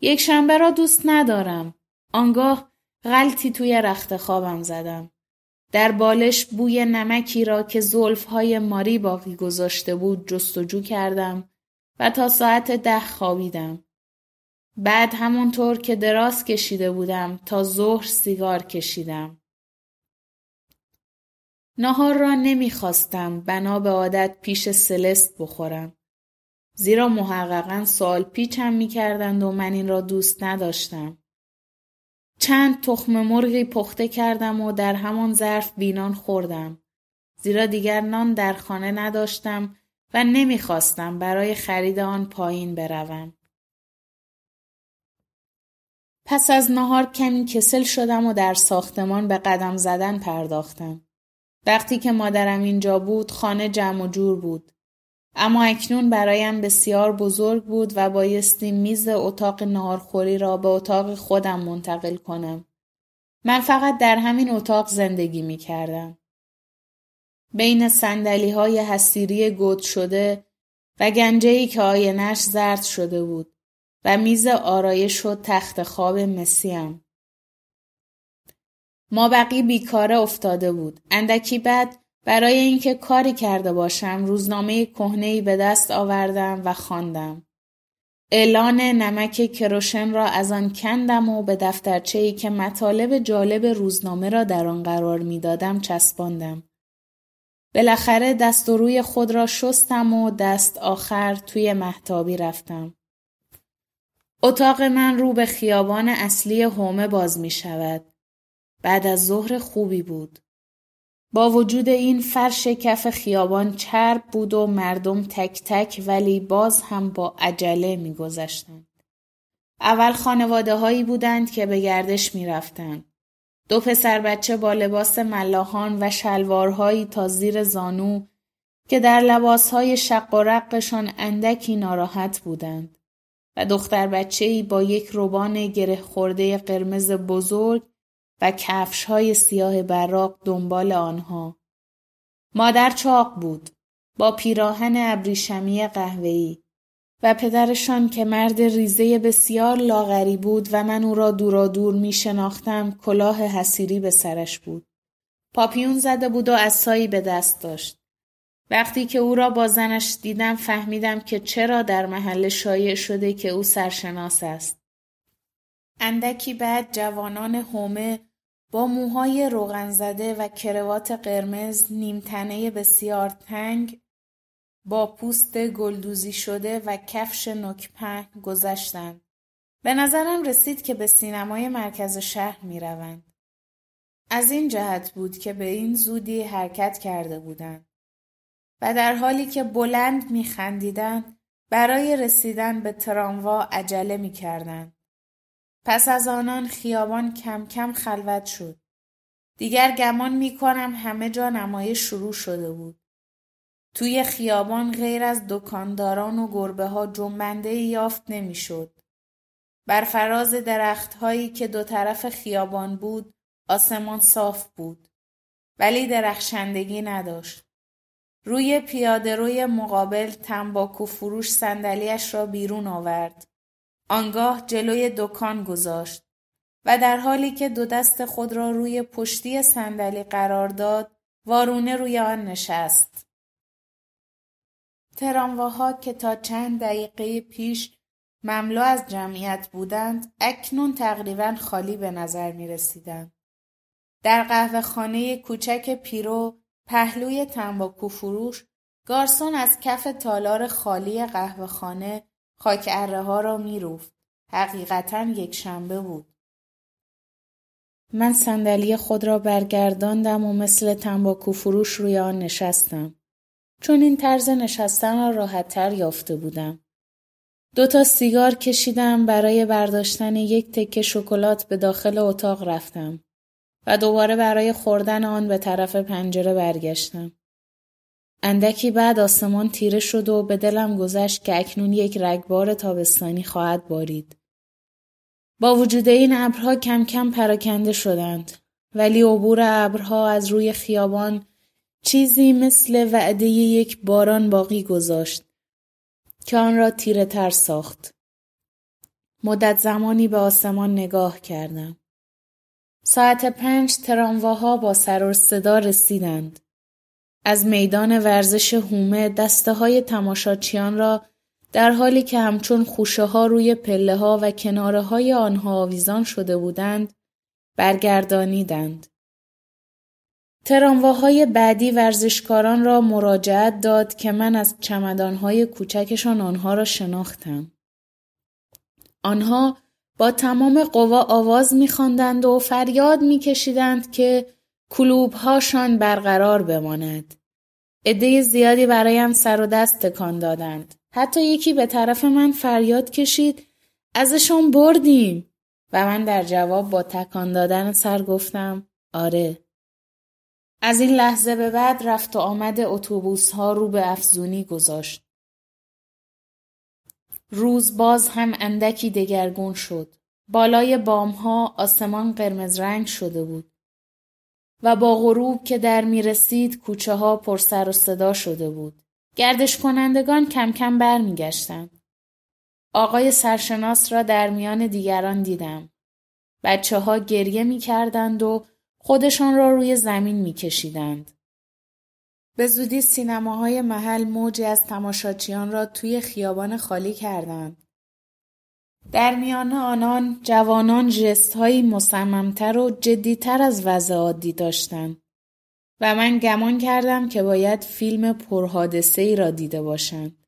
یک شنبه را دوست ندارم. آنگاه غلطی توی رخت خوابم زدم. در بالش بوی نمکی را که های ماری باقی گذاشته بود جستجو کردم و تا ساعت ده خوابیدم. بعد همونطور که دراز کشیده بودم تا ظهر سیگار کشیدم. نهار را نمیخواستم بنا به عادت پیش سلست بخورم. زیرا محققا سوال پیچم میکردند و من این را دوست نداشتم. چند تخم مرغی پخته کردم و در همان ظرف بینان خوردم. زیرا دیگر نان در خانه نداشتم و نمیخواستم برای خرید آن پایین بروم. پس از نهار کمی کسل شدم و در ساختمان به قدم زدن پرداختم. وقتی که مادرم اینجا بود خانه جمع و جور بود. اما اکنون برایم بسیار بزرگ بود و بایستی میز اتاق نهارخوری را به اتاق خودم منتقل کنم. من فقط در همین اتاق زندگی می کردم. بین سندلی های حسیری گود شده و ای که آینش زرد شده بود و میز آرایش و تخت خواب مسیم. ما بقی بیکاره افتاده بود. اندکی بعد برای اینکه کاری کرده باشم روزنامه کهنه به دست آوردم و خواندم. اعلان نمک کروشن را از آن کندم و به ای که مطالب جالب روزنامه را در آن قرار میدادم چسباندم. بالاخره دست و روی خود را شستم و دست آخر توی محتابی رفتم. اتاق من رو به خیابان اصلی هومه باز می شود. بعد از ظهر خوبی بود. با وجود این فرش کف خیابان چرب بود و مردم تک تک ولی باز هم با عجله میگذشتند. اول خانواده هایی بودند که به گردش میرفتند. دو پسر بچه با لباس ملاحان و شلوارهایی تا زیر زانو که در لباسهای شق و رقشان اندکی ناراحت بودند و دختر بچه با یک روبان گره خورده قرمز بزرگ و کفش های سیاه براق دنبال آنها. مادر چاق بود با پیراهن ابریشمی قهوه‌ای و پدرشان که مرد ریزه بسیار لاغری بود و من او را دورا دور می شناختم کلاه حسیری به سرش بود. پاپیون زده بود و عصایی به دست داشت. وقتی که او را با زنش دیدم فهمیدم که چرا در محله شایع شده که او سرشناس است. اندکی بعد جوانان هومه با موهای روغن زده و کروات قرمز نیمتنه بسیار تنگ با پوست گلدوزی شده و کفش نکپه گذشتند. به نظرم رسید که به سینمای مرکز شهر می روند. از این جهت بود که به این زودی حرکت کرده بودند و در حالی که بلند می خندیدن برای رسیدن به تراموا عجله می کردن. پس از آنان خیابان کم کم خلوت شد. دیگر گمان می کنم همه جا نمایش شروع شده بود. توی خیابان غیر از دکانداران و گربه ها جنبنده یافت نمیشد. بر فراز درخت هایی که دو طرف خیابان بود آسمان صاف بود. ولی درخشندگی نداشت. روی پیاده روی مقابل تنباکو فروش صندلیاش را بیرون آورد. آنگاه جلوی دکان گذاشت و در حالی که دو دست خود را روی پشتی صندلی قرار داد وارونه روی آن نشست ترامواها که تا چند دقیقه پیش مملو از جمعیت بودند اکنون تقریبا خالی به نظر می رسیدند. در قهوه خانه کوچک پیرو پهلوی تنباکو فروش گارسون از کف تالار خالی قهوه خانه خاک اره ها را میروفت. حقیقتا یک شنبه بود. من صندلی خود را برگرداندم و مثل تنباکو فروش روی آن نشستم. چون این طرز نشستن را راحتتر یافته بودم. دو تا سیگار کشیدم برای برداشتن یک تکه شکلات به داخل اتاق رفتم و دوباره برای خوردن آن به طرف پنجره برگشتم. اندکی بعد آسمان تیره شد و به دلم گذشت که اکنون یک رگبار تابستانی خواهد بارید. با وجود این ابرها کم کم پراکنده شدند ولی عبور ابرها از روی خیابان چیزی مثل وعده یک باران باقی گذاشت که آن را تیره تر ساخت. مدت زمانی به آسمان نگاه کردم. ساعت پنج ترامواها با سر و صدا رسیدند. از میدان ورزش هومه دسته های تماشاچیان را در حالی که همچون خوشه ها روی پله ها و کناره های آنها آویزان شده بودند برگردانیدند. ترامواهای بعدی ورزشکاران را مراجعت داد که من از چمدانهای کوچکشان آنها را شناختم. آنها با تمام قوا آواز میخواندند و فریاد میکشیدند که کلوبهاشان برقرار بماند. عده زیادی برایم سر و دست تکان دادند. حتی یکی به طرف من فریاد کشید ازشون بردیم و من در جواب با تکان دادن سر گفتم آره. از این لحظه به بعد رفت و آمد اتوبوس ها رو به افزونی گذاشت. روز باز هم اندکی دگرگون شد. بالای بام ها آسمان قرمز رنگ شده بود. و با غروب که در می رسید کوچه ها پر سر و صدا شده بود. گردش کنندگان کم کم بر می گشتن. آقای سرشناس را در میان دیگران دیدم. بچه ها گریه می کردند و خودشان را روی زمین می کشیدند. به زودی سینماهای محل موجی از تماشاچیان را توی خیابان خالی کردند. در میان آنان جوانان ژستهایی مصممتر و جدیتر از وضع عادی داشتند و من گمان کردم که باید فیلم پرحادثه ای را دیده باشند.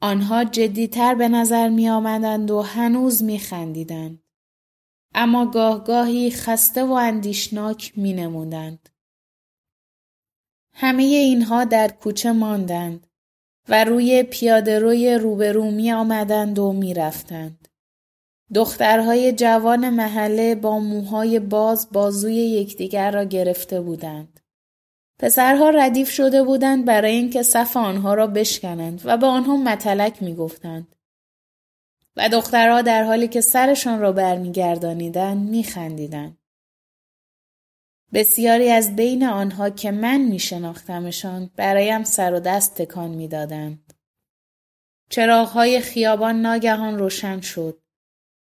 آنها جدیتر به نظر می آمدند و هنوز می خندیدند. اما گاه گاهی خسته و اندیشناک می نمودند. همه اینها در کوچه ماندند و روی پیاده روی روبرو می آمدند و می رفتند. دخترهای جوان محله با موهای باز بازوی یکدیگر را گرفته بودند. پسرها ردیف شده بودند برای اینکه صف آنها را بشکنند و به آنها متلک میگفتند. و دخترها در حالی که سرشان را برمیگردانیدند میخندیدند. بسیاری از بین آنها که من میشناختمشان برایم سر و دست تکان میدادند. چراغهای خیابان ناگهان روشن شد.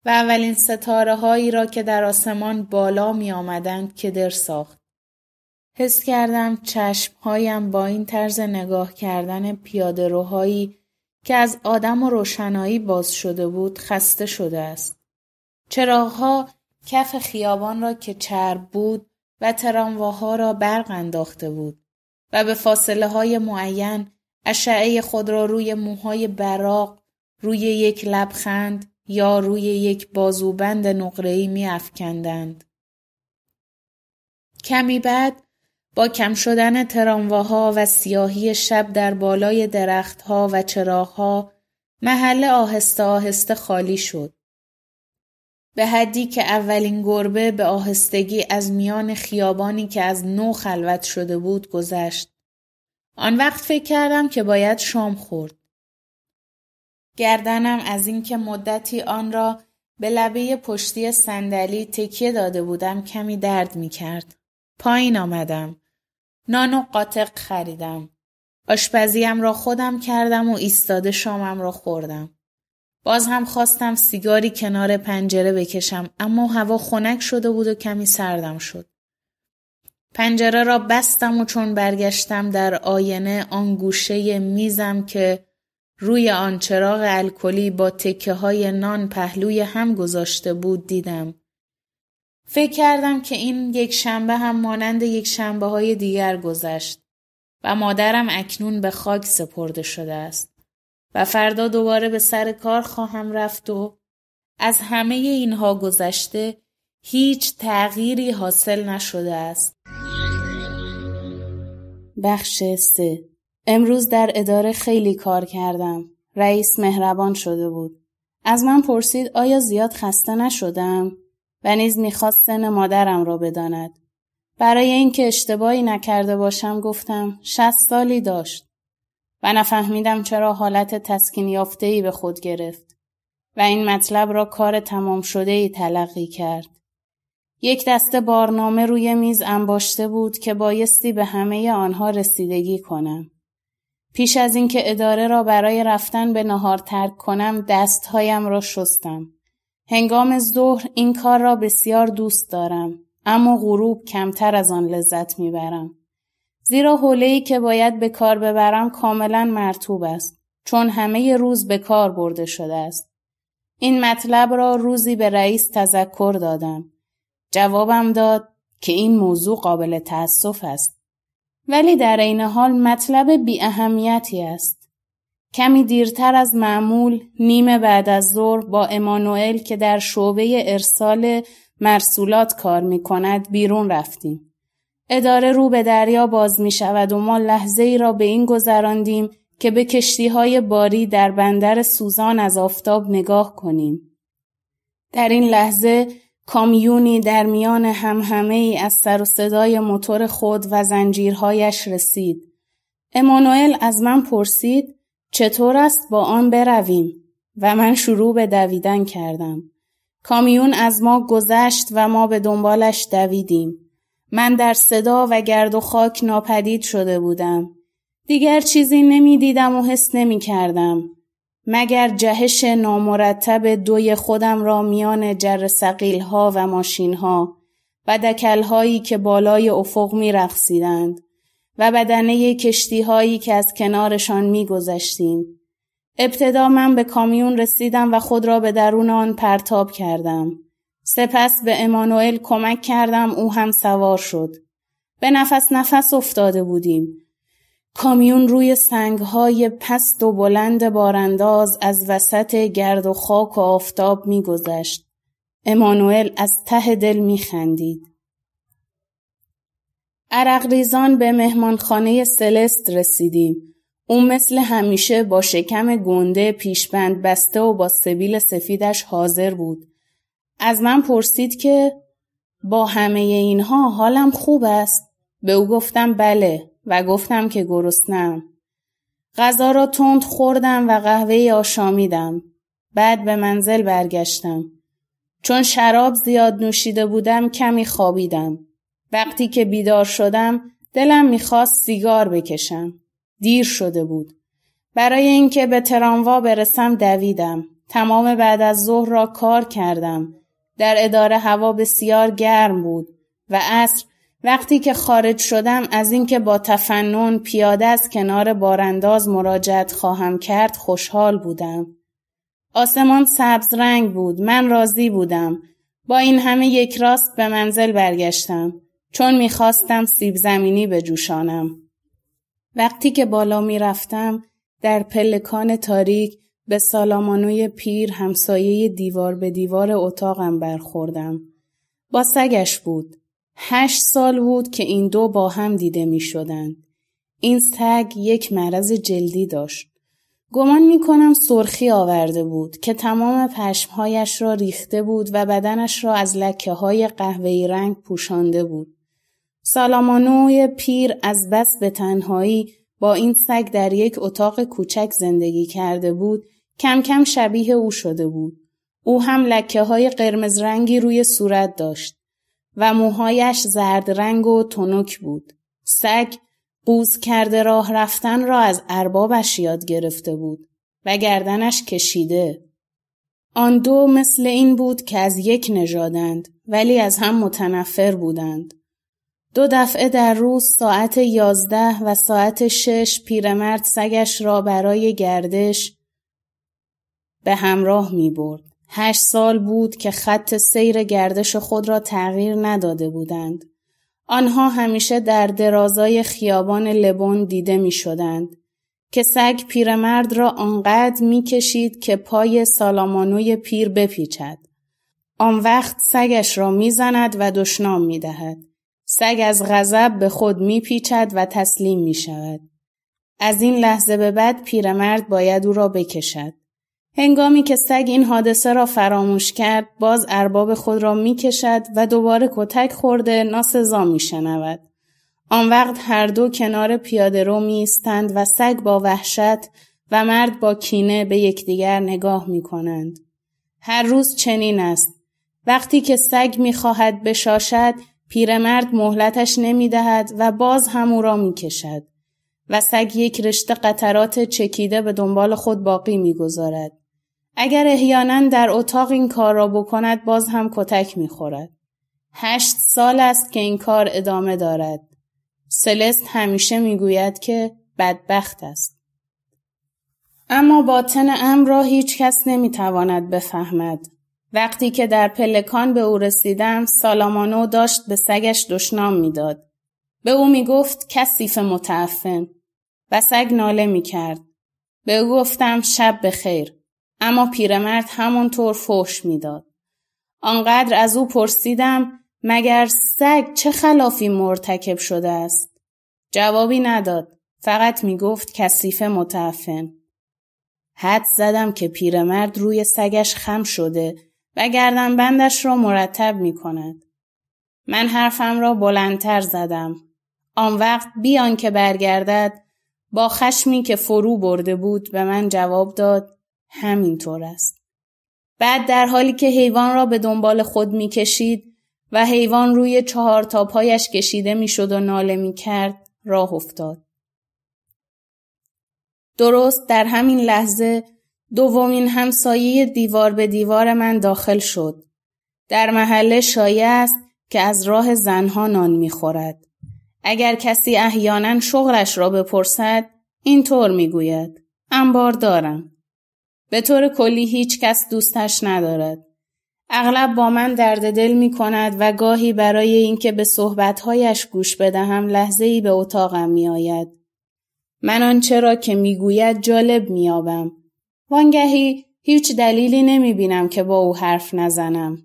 و اولین ستاره هایی را که در آسمان بالا می آمدند در ساخت. حس کردم چشمهایم با این طرز نگاه کردن روهایی که از آدم و روشنایی باز شده بود خسته شده است. چراغها کف خیابان را که چرب بود و ترامواها را برق انداخته بود و به فاصله های معین اشعه خود را روی موهای براق روی یک لبخند یا روی یک بازوبند می میافکندند. کمی بعد با کم شدن ترامواها و سیاهی شب در بالای درختها و چراغها محله آهسته آهسته خالی شد. به حدی که اولین گربه به آهستگی از میان خیابانی که از نو خلوت شده بود گذشت. آن وقت فکر کردم که باید شام خورد. گردنم از اینکه مدتی آن را به لبه پشتی صندلی تکیه داده بودم کمی درد می کرد. پایین آمدم. نان و قاطق خریدم. آشپزیم را خودم کردم و ایستاده شامم را خوردم. باز هم خواستم سیگاری کنار پنجره بکشم اما هوا خنک شده بود و کمی سردم شد. پنجره را بستم و چون برگشتم در آینه آن گوشه میزم که روی آن چراغ الکلی با تکه های نان پهلوی هم گذاشته بود دیدم. فکر کردم که این یک شنبه هم مانند یک شنبه های دیگر گذشت و مادرم اکنون به خاک سپرده شده است و فردا دوباره به سر کار خواهم رفت و از همه اینها گذشته هیچ تغییری حاصل نشده است. بخش سه امروز در اداره خیلی کار کردم. رئیس مهربان شده بود. از من پرسید آیا زیاد خسته نشدم؟ و نیز میخواست سن مادرم را بداند. برای اینکه اشتباهی نکرده باشم گفتم شست سالی داشت و نفهمیدم چرا حالت تسکین یافته‌ای به خود گرفت و این مطلب را کار تمام شده ای تلقی کرد. یک دسته بارنامه روی میز انباشته بود که بایستی به همه آنها رسیدگی کنم. پیش از اینکه اداره را برای رفتن به نهار ترک کنم دستهایم را شستم. هنگام ظهر این کار را بسیار دوست دارم اما غروب کمتر از آن لذت میبرم. زیرا حوله که باید به کار ببرم کاملا مرتوب است چون همه روز به کار برده شده است. این مطلب را روزی به رئیس تذکر دادم. جوابم داد که این موضوع قابل تأسف است. ولی در این حال مطلب بی اهمیتی است. کمی دیرتر از معمول نیمه بعد از ظهر با امانوئل که در شعبه ارسال مرسولات کار می کند بیرون رفتیم. اداره رو به دریا باز می شود و ما لحظه ای را به این گذراندیم که به کشتی های باری در بندر سوزان از آفتاب نگاه کنیم. در این لحظه کامیونی در میان هم همه ای از سر و صدای موتور خود و زنجیرهایش رسید. امانوئل از من پرسید چطور است با آن برویم و من شروع به دویدن کردم. کامیون از ما گذشت و ما به دنبالش دویدیم. من در صدا و گرد و خاک ناپدید شده بودم. دیگر چیزی نمی دیدم و حس نمی کردم. مگر جهش نامرتب دوی خودم را میان جر سقیل ها و ماشین ها و دکل هایی که بالای افق می رخصیدند و بدنه کشتی هایی که از کنارشان می گذشتیم. ابتدا من به کامیون رسیدم و خود را به درون آن پرتاب کردم. سپس به امانوئل کمک کردم او هم سوار شد. به نفس نفس افتاده بودیم کامیون روی سنگهای پست و بلند بارانداز از وسط گرد و خاک و آفتاب میگذشت. امانوئل از ته دل میخندید. عرق ریزان به مهمانخانه سلست رسیدیم. او مثل همیشه با شکم گنده پیشبند بسته و با سبیل سفیدش حاضر بود. از من پرسید که با همه اینها حالم خوب است. به او گفتم بله. و گفتم که گرسنم. غذا را تند خوردم و قهوه آشامیدم. بعد به منزل برگشتم. چون شراب زیاد نوشیده بودم کمی خوابیدم. وقتی که بیدار شدم دلم میخواست سیگار بکشم. دیر شده بود. برای اینکه به تراموا برسم دویدم. تمام بعد از ظهر را کار کردم. در اداره هوا بسیار گرم بود و عصر وقتی که خارج شدم از اینکه با تفنن پیاده از کنار بارانداز مراجعت خواهم کرد خوشحال بودم. آسمان سبز رنگ بود. من راضی بودم. با این همه یک راست به منزل برگشتم. چون میخواستم سیب زمینی بجوشانم. وقتی که بالا میرفتم در پلکان تاریک به سالامانوی پیر همسایه دیوار به دیوار اتاقم برخوردم. با سگش بود. هشت سال بود که این دو با هم دیده می شدند. این سگ یک مرض جلدی داشت. گمان می کنم سرخی آورده بود که تمام پشمهایش را ریخته بود و بدنش را از لکه های قهوهی رنگ پوشانده بود. سالامانوی پیر از بس به تنهایی با این سگ در یک اتاق کوچک زندگی کرده بود کم کم شبیه او شده بود. او هم لکه های قرمز رنگی روی صورت داشت. و موهایش زرد رنگ و تنک بود. سگ قوز کرده راه رفتن را از اربابش یاد گرفته بود و گردنش کشیده. آن دو مثل این بود که از یک نژادند ولی از هم متنفر بودند. دو دفعه در روز ساعت یازده و ساعت شش پیرمرد سگش را برای گردش به همراه می برد. هشت سال بود که خط سیر گردش خود را تغییر نداده بودند. آنها همیشه در درازای خیابان لبون دیده می شدند که سگ پیرمرد را آنقدر می کشید که پای سالامانوی پیر بپیچد. آن وقت سگش را زند و دشنام می دهد. سگ از غضب به خود می پیچد و تسلیم می شود. از این لحظه به بعد پیرمرد باید او را بکشد. هنگامی که سگ این حادثه را فراموش کرد باز ارباب خود را می کشد و دوباره کتک خورده ناسزا می شنود. آن وقت هر دو کنار پیاده رو می استند و سگ با وحشت و مرد با کینه به یکدیگر نگاه می کنند. هر روز چنین است. وقتی که سگ می خواهد بشاشد پیرمرد مهلتش نمی دهد و باز هم او را می کشد. و سگ یک رشته قطرات چکیده به دنبال خود باقی می گذارد. اگر احیانا در اتاق این کار را بکند باز هم کتک میخورد. هشت سال است که این کار ادامه دارد. سلست همیشه میگوید که بدبخت است. اما باطن امر را هیچ کس نمیتواند بفهمد. وقتی که در پلکان به او رسیدم سالامانو داشت به سگش دشنام میداد. به او میگفت کسیف متعفن و سگ ناله کرد. به او گفتم شب بخیر. اما پیرمرد همونطور فوش میداد. آنقدر از او پرسیدم مگر سگ چه خلافی مرتکب شده است؟ جوابی نداد. فقط میگفت کسیف متعفن. حد زدم که پیرمرد روی سگش خم شده و بندش را مرتب می کند. من حرفم را بلندتر زدم. آن وقت بیان که برگردد با خشمی که فرو برده بود به من جواب داد همینطور است. بعد در حالی که حیوان را به دنبال خود می کشید و حیوان روی چهار تا پایش کشیده می شد و ناله می کرد راه افتاد. درست در همین لحظه دومین همسایه دیوار به دیوار من داخل شد. در محله شایع است که از راه زنها نان خورد. اگر کسی احیانا شغلش را بپرسد اینطور گوید. انبار دارم به طور کلی هیچ کس دوستش ندارد. اغلب با من درد دل می کند و گاهی برای اینکه به صحبتهایش گوش بدهم لحظه ای به اتاقم می آید. من آنچه را که گوید جالب آبم. وانگهی هیچ دلیلی نمی بینم که با او حرف نزنم.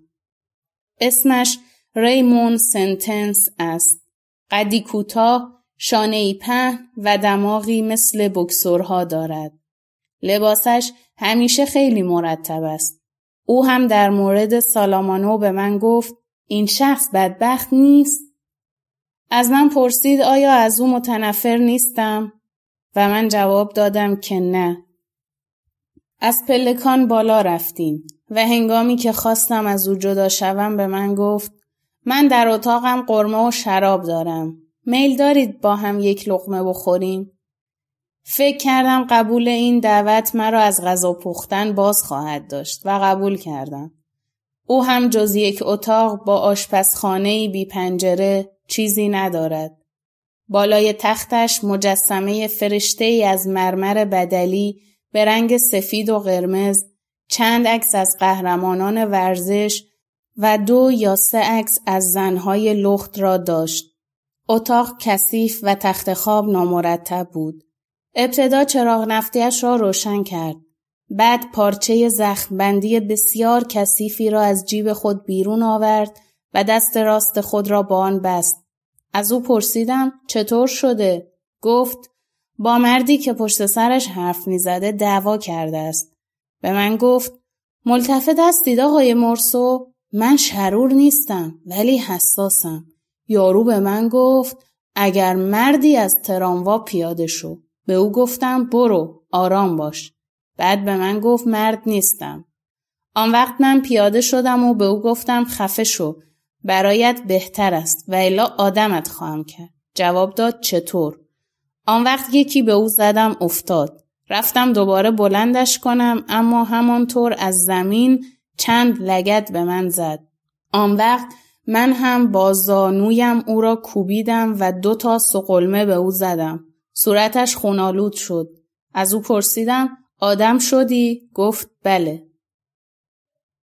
اسمش ریمون سنتنس است. قدی کوتاه، شانه ای پهن و دماغی مثل بکسورها دارد. لباسش همیشه خیلی مرتب است. او هم در مورد سالامانو به من گفت این شخص بدبخت نیست. از من پرسید آیا از او متنفر نیستم؟ و من جواب دادم که نه. از پلکان بالا رفتیم و هنگامی که خواستم از او جدا شوم به من گفت من در اتاقم قرمه و شراب دارم. میل دارید با هم یک لقمه بخوریم؟ فکر کردم قبول این دعوت مرا از غذا پختن باز خواهد داشت و قبول کردم. او هم جز یک اتاق با آشپزخانه بی پنجره چیزی ندارد. بالای تختش مجسمه فرشته ای از مرمر بدلی به رنگ سفید و قرمز، چند عکس از قهرمانان ورزش و دو یا سه عکس از زنهای لخت را داشت. اتاق کثیف و تخت خواب نامرتب بود. ابتدا چراغ نفتیش را روشن کرد. بعد پارچه بندی بسیار کثیفی را از جیب خود بیرون آورد و دست راست خود را با آن بست. از او پرسیدم چطور شده؟ گفت با مردی که پشت سرش حرف میزده دعوا کرده است. به من گفت ملتفت هستید آقای مرسو؟ من شرور نیستم ولی حساسم. یارو به من گفت اگر مردی از تراموا پیاده شد. به او گفتم برو آرام باش. بعد به من گفت مرد نیستم. آن وقت من پیاده شدم و به او گفتم خفه شو. برایت بهتر است و الا آدمت خواهم کرد. جواب داد چطور؟ آن وقت یکی به او زدم افتاد. رفتم دوباره بلندش کنم اما همانطور از زمین چند لگت به من زد. آن وقت من هم با زانویم او را کوبیدم و دو تا سقلمه به او زدم. صورتش خونالود شد. از او پرسیدم آدم شدی؟ گفت بله.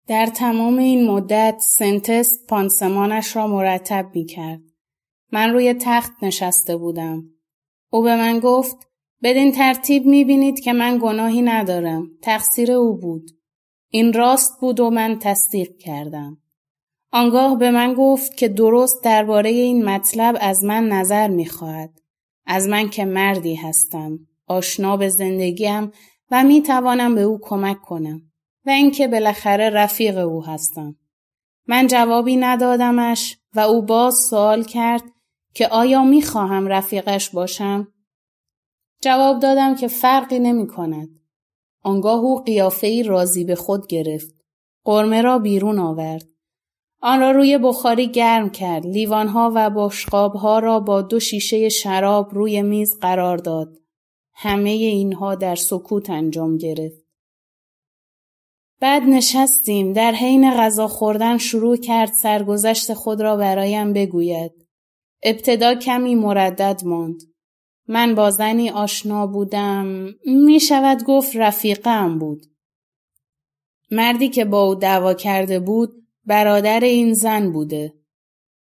در تمام این مدت سنتس پانسمانش را مرتب می کرد. من روی تخت نشسته بودم. او به من گفت بدین ترتیب می بینید که من گناهی ندارم. تقصیر او بود. این راست بود و من تصدیق کردم. آنگاه به من گفت که درست درباره این مطلب از من نظر می خواهد. از من که مردی هستم آشنا به زندگیم و می توانم به او کمک کنم و اینکه بالاخره رفیق او هستم من جوابی ندادمش و او باز سوال کرد که آیا می خواهم رفیقش باشم جواب دادم که فرقی نمی کند آنگاه او قیافه ای راضی به خود گرفت قرمه را بیرون آورد آن را روی بخاری گرم کرد. لیوانها و بشقابها را با دو شیشه شراب روی میز قرار داد. همه اینها در سکوت انجام گرفت. بعد نشستیم. در حین غذا خوردن شروع کرد سرگذشت خود را برایم بگوید. ابتدا کمی مردد ماند. من با زنی آشنا بودم. می شود گفت رفیقم بود. مردی که با او دعوا کرده بود برادر این زن بوده.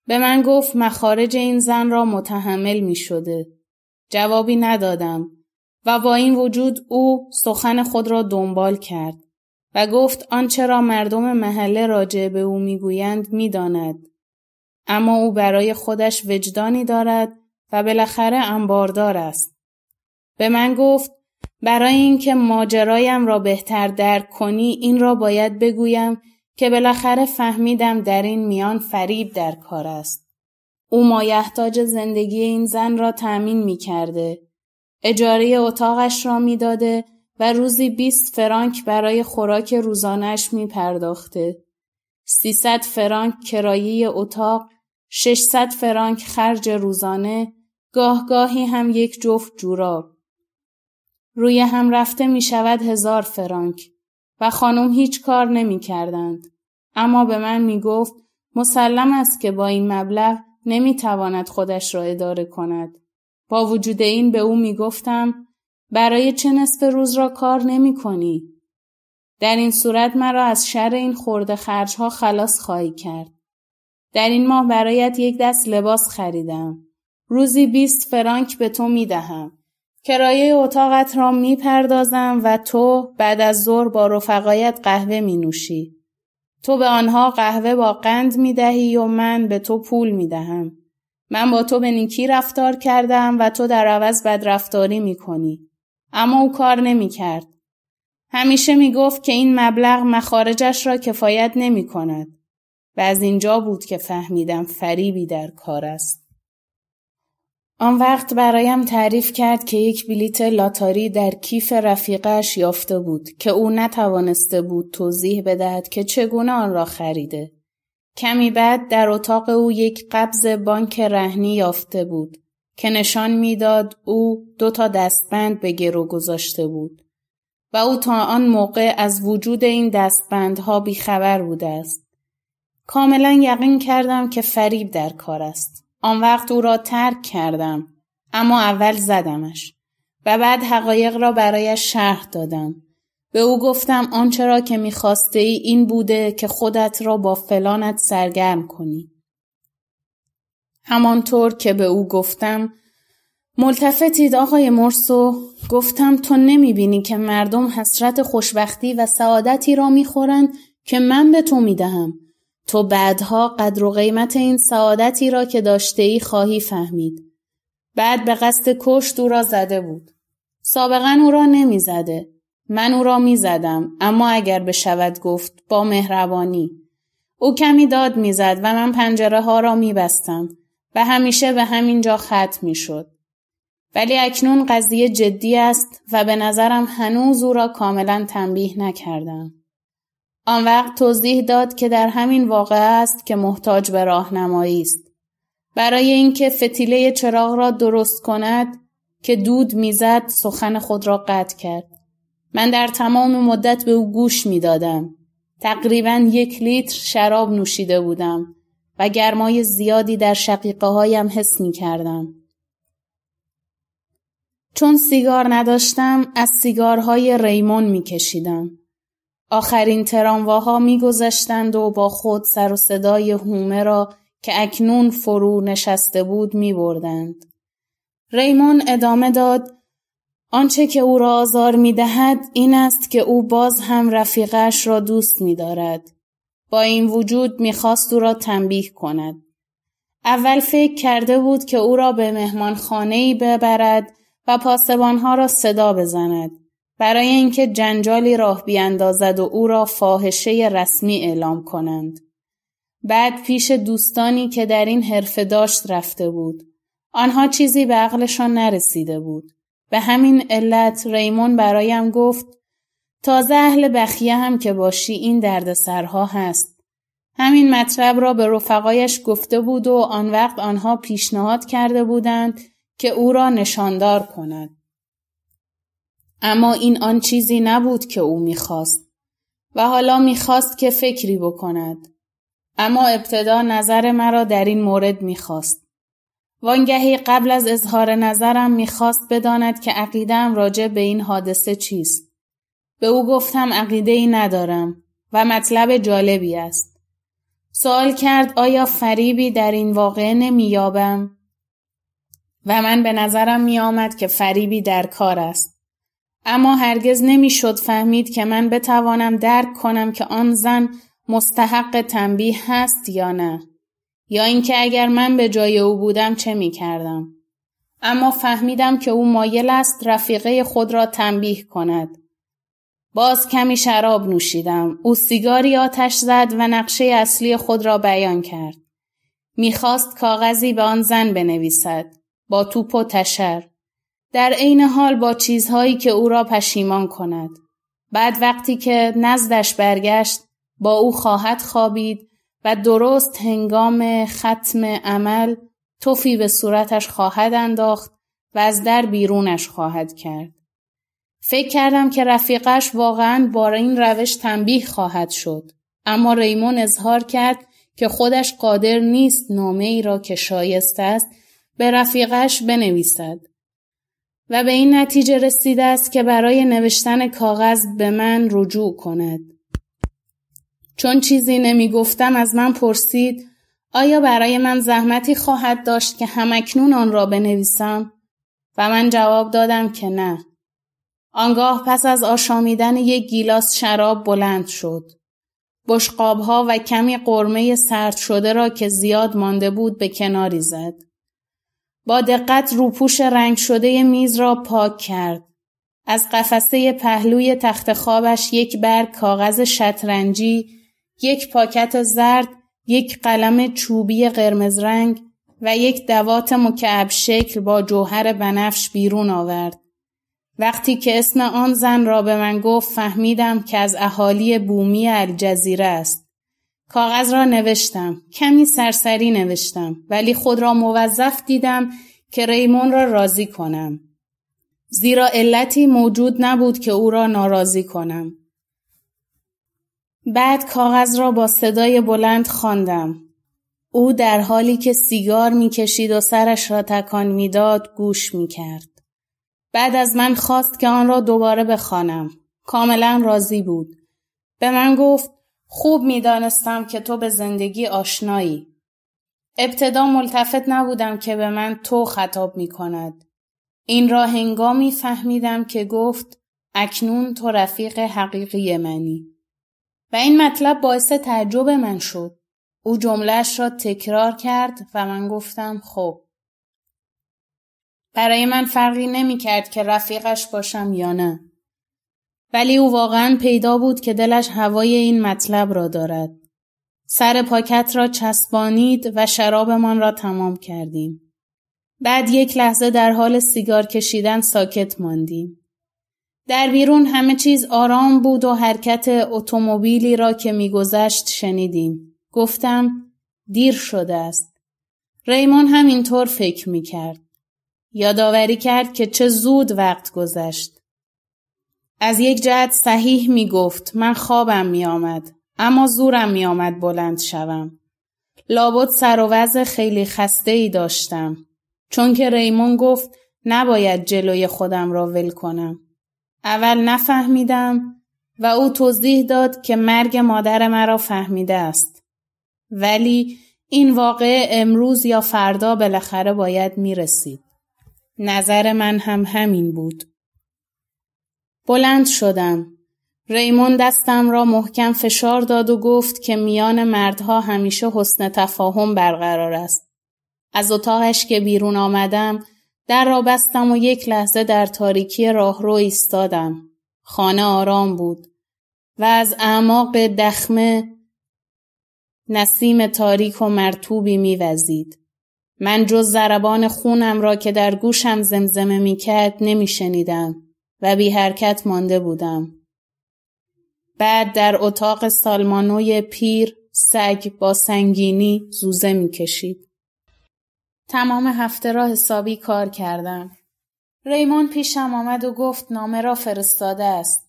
به من گفت مخارج این زن را متحمل می شده. جوابی ندادم و با این وجود او سخن خود را دنبال کرد و گفت آنچه را مردم محله راجع به او می داند. اما او برای خودش وجدانی دارد و بالاخره انباردار است به من گفت برای اینکه ماجرایم را بهتر درک کنی این را باید بگویم که بالاخره فهمیدم در این میان فریب در کار است. او مایحتاج زندگی این زن را تأمین می کرده. اجاره اتاقش را میداده و روزی بیست فرانک برای خوراک روزانش می پرداخته. 300 فرانک کرایی اتاق، 600 فرانک خرج روزانه، گاه گاهی هم یک جفت جوراب. روی هم رفته می شود هزار فرانک. و خانم هیچ کار نمی کردند. اما به من می گفت مسلم است که با این مبلغ نمی تواند خودش را اداره کند. با وجود این به او می گفتم برای چه نصف روز را کار نمی کنی؟ در این صورت مرا از شر این خورده خرج ها خلاص خواهی کرد. در این ماه برایت یک دست لباس خریدم. روزی بیست فرانک به تو می دهم. کرایه اتاقت را میپردازم و تو بعد از ظهر با رفقایت قهوه می نوشی. تو به آنها قهوه با قند می دهی و من به تو پول می دهم. من با تو به نیکی رفتار کردم و تو در عوض بدرفتاری می کنی. اما او کار نمی کرد. همیشه می گفت که این مبلغ مخارجش را کفایت نمی کند. و از اینجا بود که فهمیدم فریبی در کار است. آن وقت برایم تعریف کرد که یک بلیت لاتاری در کیف رفیقش یافته بود که او نتوانسته بود توضیح بدهد که چگونه آن را خریده. کمی بعد در اتاق او یک قبض بانک رهنی یافته بود که نشان میداد او دو تا دستبند به گرو گذاشته بود و او تا آن موقع از وجود این دستبندها بیخبر بوده است. کاملا یقین کردم که فریب در کار است. آن وقت او را ترک کردم اما اول زدمش و بعد حقایق را برایش شرح دادم به او گفتم آنچه را که میخواسته ای این بوده که خودت را با فلانت سرگرم کنی همانطور که به او گفتم ملتفتید آقای مرسو گفتم تو نمی بینی که مردم حسرت خوشبختی و سعادتی را میخورند که من به تو میدهم تو بعدها قدر و قیمت این سعادتی را که داشته ای خواهی فهمید. بعد به قصد کشت او را زده بود. سابقا او را نمی زده. من او را می زدم اما اگر شود گفت با مهربانی. او کمی داد میزد و من پنجره ها را می بستم و همیشه به همین جا ختم می شد. ولی اکنون قضیه جدی است و به نظرم هنوز او را کاملا تنبیه نکردم. آن وقت توضیح داد که در همین واقع است که محتاج به راهنمایی است. برای اینکه فتیله چراغ را درست کند که دود میزد سخن خود را قطع کرد. من در تمام مدت به او گوش میدادم. تقریبا یک لیتر شراب نوشیده بودم و گرمای زیادی در شقیقه هایم حس می کردم. چون سیگار نداشتم از سیگارهای ریمون می کشیدم. آخرین ترانواها میگذشتند و با خود سر و صدای هومه را که اکنون فرو نشسته بود میبردند. ریمون ادامه داد آنچه که او را آزار می دهد این است که او باز هم رفیقش را دوست می دارد. با این وجود می خواست او را تنبیه کند. اول فکر کرده بود که او را به مهمان ببرد و پاسبانها را صدا بزند. برای اینکه جنجالی راه بیاندازد و او را فاحشه رسمی اعلام کنند. بعد پیش دوستانی که در این حرفه داشت رفته بود. آنها چیزی به عقلشان نرسیده بود. به همین علت ریمون برایم گفت تازه اهل بخیه هم که باشی این دردسرها هست. همین مطلب را به رفقایش گفته بود و آن وقت آنها پیشنهاد کرده بودند که او را نشاندار کند. اما این آن چیزی نبود که او میخواست و حالا میخواست که فکری بکند اما ابتدا نظر مرا در این مورد میخواست وانگهی قبل از اظهار نظرم میخواست بداند که عقیدم راجع به این حادثه چیست به او گفتم عقیده ای ندارم و مطلب جالبی است سوال کرد آیا فریبی در این واقعه نمیابم؟ و من به نظرم میآمد که فریبی در کار است اما هرگز نمیشد فهمید که من بتوانم درک کنم که آن زن مستحق تنبیه هست یا نه یا اینکه اگر من به جای او بودم چه می کردم. اما فهمیدم که او مایل است رفیقه خود را تنبیه کند. باز کمی شراب نوشیدم. او سیگاری آتش زد و نقشه اصلی خود را بیان کرد. میخواست کاغذی به آن زن بنویسد. با توپ و تشر. در عین حال با چیزهایی که او را پشیمان کند. بعد وقتی که نزدش برگشت با او خواهد خوابید و درست هنگام ختم عمل توفی به صورتش خواهد انداخت و از در بیرونش خواهد کرد. فکر کردم که رفیقش واقعا با این روش تنبیه خواهد شد. اما ریمون اظهار کرد که خودش قادر نیست نامه ای را که شایسته است به رفیقش بنویسد. و به این نتیجه رسیده است که برای نوشتن کاغذ به من رجوع کند. چون چیزی نمی گفتم از من پرسید آیا برای من زحمتی خواهد داشت که همکنون آن را بنویسم؟ و من جواب دادم که نه. آنگاه پس از آشامیدن یک گیلاس شراب بلند شد. بشقابها و کمی قرمه سرد شده را که زیاد مانده بود به کناری زد. با دقت روپوش رنگ شده میز را پاک کرد. از قفسه پهلوی تخت خوابش یک برگ کاغذ شطرنجی، یک پاکت زرد، یک قلم چوبی قرمز رنگ و یک دوات مکعب شکل با جوهر بنفش بیرون آورد. وقتی که اسم آن زن را به من گفت فهمیدم که از اهالی بومی الجزیره است. کاغذ را نوشتم. کمی سرسری نوشتم ولی خود را موظف دیدم که ریمون را راضی کنم. زیرا علتی موجود نبود که او را ناراضی کنم. بعد کاغذ را با صدای بلند خواندم. او در حالی که سیگار میکشید و سرش را تکان میداد گوش میکرد. بعد از من خواست که آن را دوباره بخوانم. کاملا راضی بود. به من گفت خوب میدانستم که تو به زندگی آشنایی. ابتدا ملتفت نبودم که به من تو خطاب می کند. این را هنگامی فهمیدم که گفت اکنون تو رفیق حقیقی منی. و این مطلب باعث تعجب من شد. او جملهش را تکرار کرد و من گفتم خب. برای من فرقی نمی کرد که رفیقش باشم یا نه. ولی او واقعا پیدا بود که دلش هوای این مطلب را دارد. سر پاکت را چسبانید و شرابمان را تمام کردیم. بعد یک لحظه در حال سیگار کشیدن ساکت ماندیم. در بیرون همه چیز آرام بود و حرکت اتومبیلی را که میگذشت شنیدیم. گفتم دیر شده است. ریمون همینطور فکر می کرد. یادآوری کرد که چه زود وقت گذشت. از یک جهت صحیح می گفت من خوابم می آمد. اما زورم می آمد بلند شوم. لابد سر و خیلی خسته ای داشتم. چون که ریمون گفت نباید جلوی خودم را ول کنم. اول نفهمیدم و او توضیح داد که مرگ مادر مرا فهمیده است. ولی این واقعه امروز یا فردا بالاخره باید می رسید. نظر من هم همین بود. بلند شدم. ریمون دستم را محکم فشار داد و گفت که میان مردها همیشه حسن تفاهم برقرار است. از اتاقش که بیرون آمدم در را بستم و یک لحظه در تاریکی راهرو ایستادم. خانه آرام بود و از اعماق دخمه نسیم تاریک و مرتوبی میوزید. من جز زربان خونم را که در گوشم زمزمه میکرد نمیشنیدم. و بی حرکت مانده بودم. بعد در اتاق سالمانوی پیر سگ با سنگینی زوزه می کشید. تمام هفته را حسابی کار کردم. ریمون پیشم آمد و گفت نامه را فرستاده است.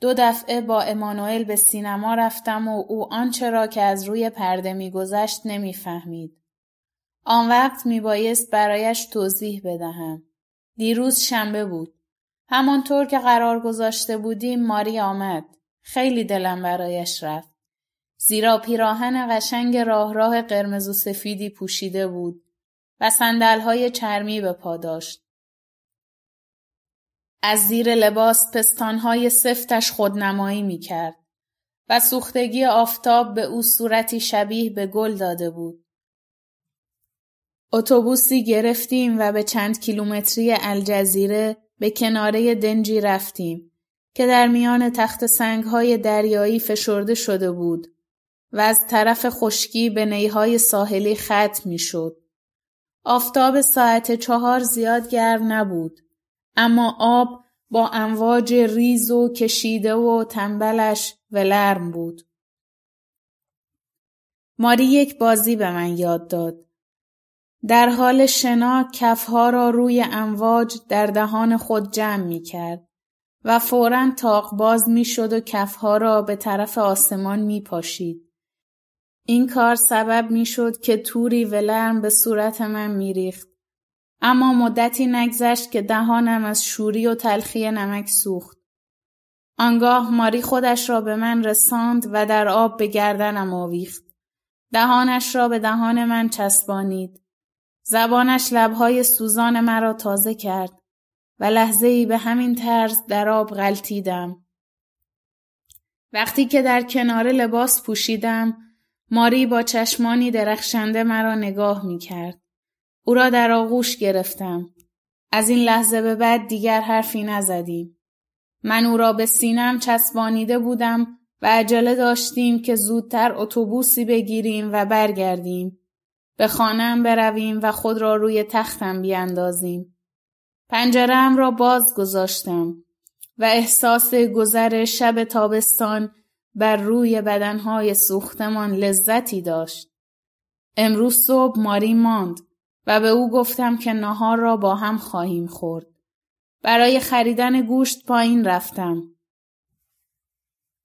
دو دفعه با امانوئل به سینما رفتم و او آنچه را که از روی پرده میگذشت نمیفهمید. آن وقت میبایست برایش توضیح بدهم. دیروز شنبه بود. همانطور که قرار گذاشته بودیم ماری آمد. خیلی دلم برایش رفت. زیرا پیراهن قشنگ راه راه قرمز و سفیدی پوشیده بود و سندلهای چرمی به پا داشت. از زیر لباس پستانهای سفتش خودنمایی می کرد و سوختگی آفتاب به او صورتی شبیه به گل داده بود. اتوبوسی گرفتیم و به چند کیلومتری الجزیره به کناره دنجی رفتیم که در میان تخت سنگهای دریایی فشرده شده بود و از طرف خشکی به نیهای ساحلی ختم میشد. آفتاب ساعت چهار زیاد گرم نبود اما آب با امواج ریز و کشیده و تنبلش ولرم بود. ماری یک بازی به من یاد داد در حال شنا کفها را روی امواج در دهان خود جمع می کرد و فورا تاق باز می شد و کفها را به طرف آسمان می پاشید. این کار سبب می شد که توری ولرم به صورت من می ریخت. اما مدتی نگذشت که دهانم از شوری و تلخی نمک سوخت. آنگاه ماری خودش را به من رساند و در آب به گردنم آویخت. دهانش را به دهان من چسبانید. زبانش لبهای سوزان مرا تازه کرد و لحظه ای به همین طرز در آب غلطیدم. وقتی که در کنار لباس پوشیدم، ماری با چشمانی درخشنده مرا نگاه می کرد. او را در آغوش گرفتم. از این لحظه به بعد دیگر حرفی نزدیم. من او را به سینم چسبانیده بودم و عجله داشتیم که زودتر اتوبوسی بگیریم و برگردیم. به خانم برویم و خود را روی تختم بیاندازیم. پنجرم را باز گذاشتم و احساس گذر شب تابستان بر روی بدنهای سوختمان لذتی داشت. امروز صبح ماری ماند و به او گفتم که نهار را با هم خواهیم خورد. برای خریدن گوشت پایین رفتم.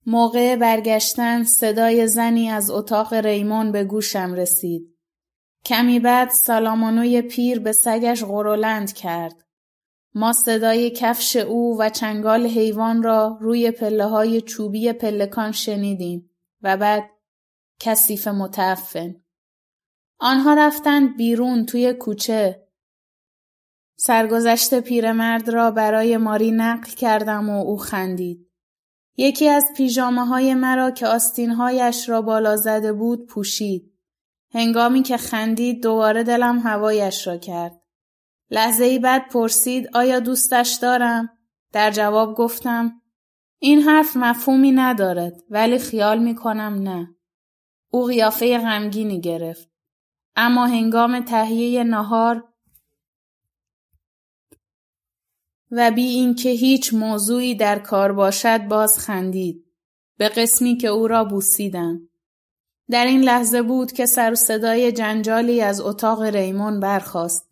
موقع برگشتن صدای زنی از اتاق ریمون به گوشم رسید. کمی بعد سالامانوی پیر به سگش غرولند کرد. ما صدای کفش او و چنگال حیوان را روی پله های چوبی پلکان شنیدیم و بعد کثیف متعفن. آنها رفتند بیرون توی کوچه. سرگذشت پیرمرد را برای ماری نقل کردم و او خندید. یکی از پیژامه های مرا که آستینهایش را بالا زده بود پوشید. هنگامی که خندید دوباره دلم هوایش را کرد. لحظه ای بعد پرسید آیا دوستش دارم؟ در جواب گفتم این حرف مفهومی ندارد ولی خیال می کنم نه. او قیافه غمگینی گرفت. اما هنگام تهیه نهار و بی اینکه هیچ موضوعی در کار باشد باز خندید. به قسمی که او را بوسیدم. در این لحظه بود که سر و صدای جنجالی از اتاق ریمون برخاست.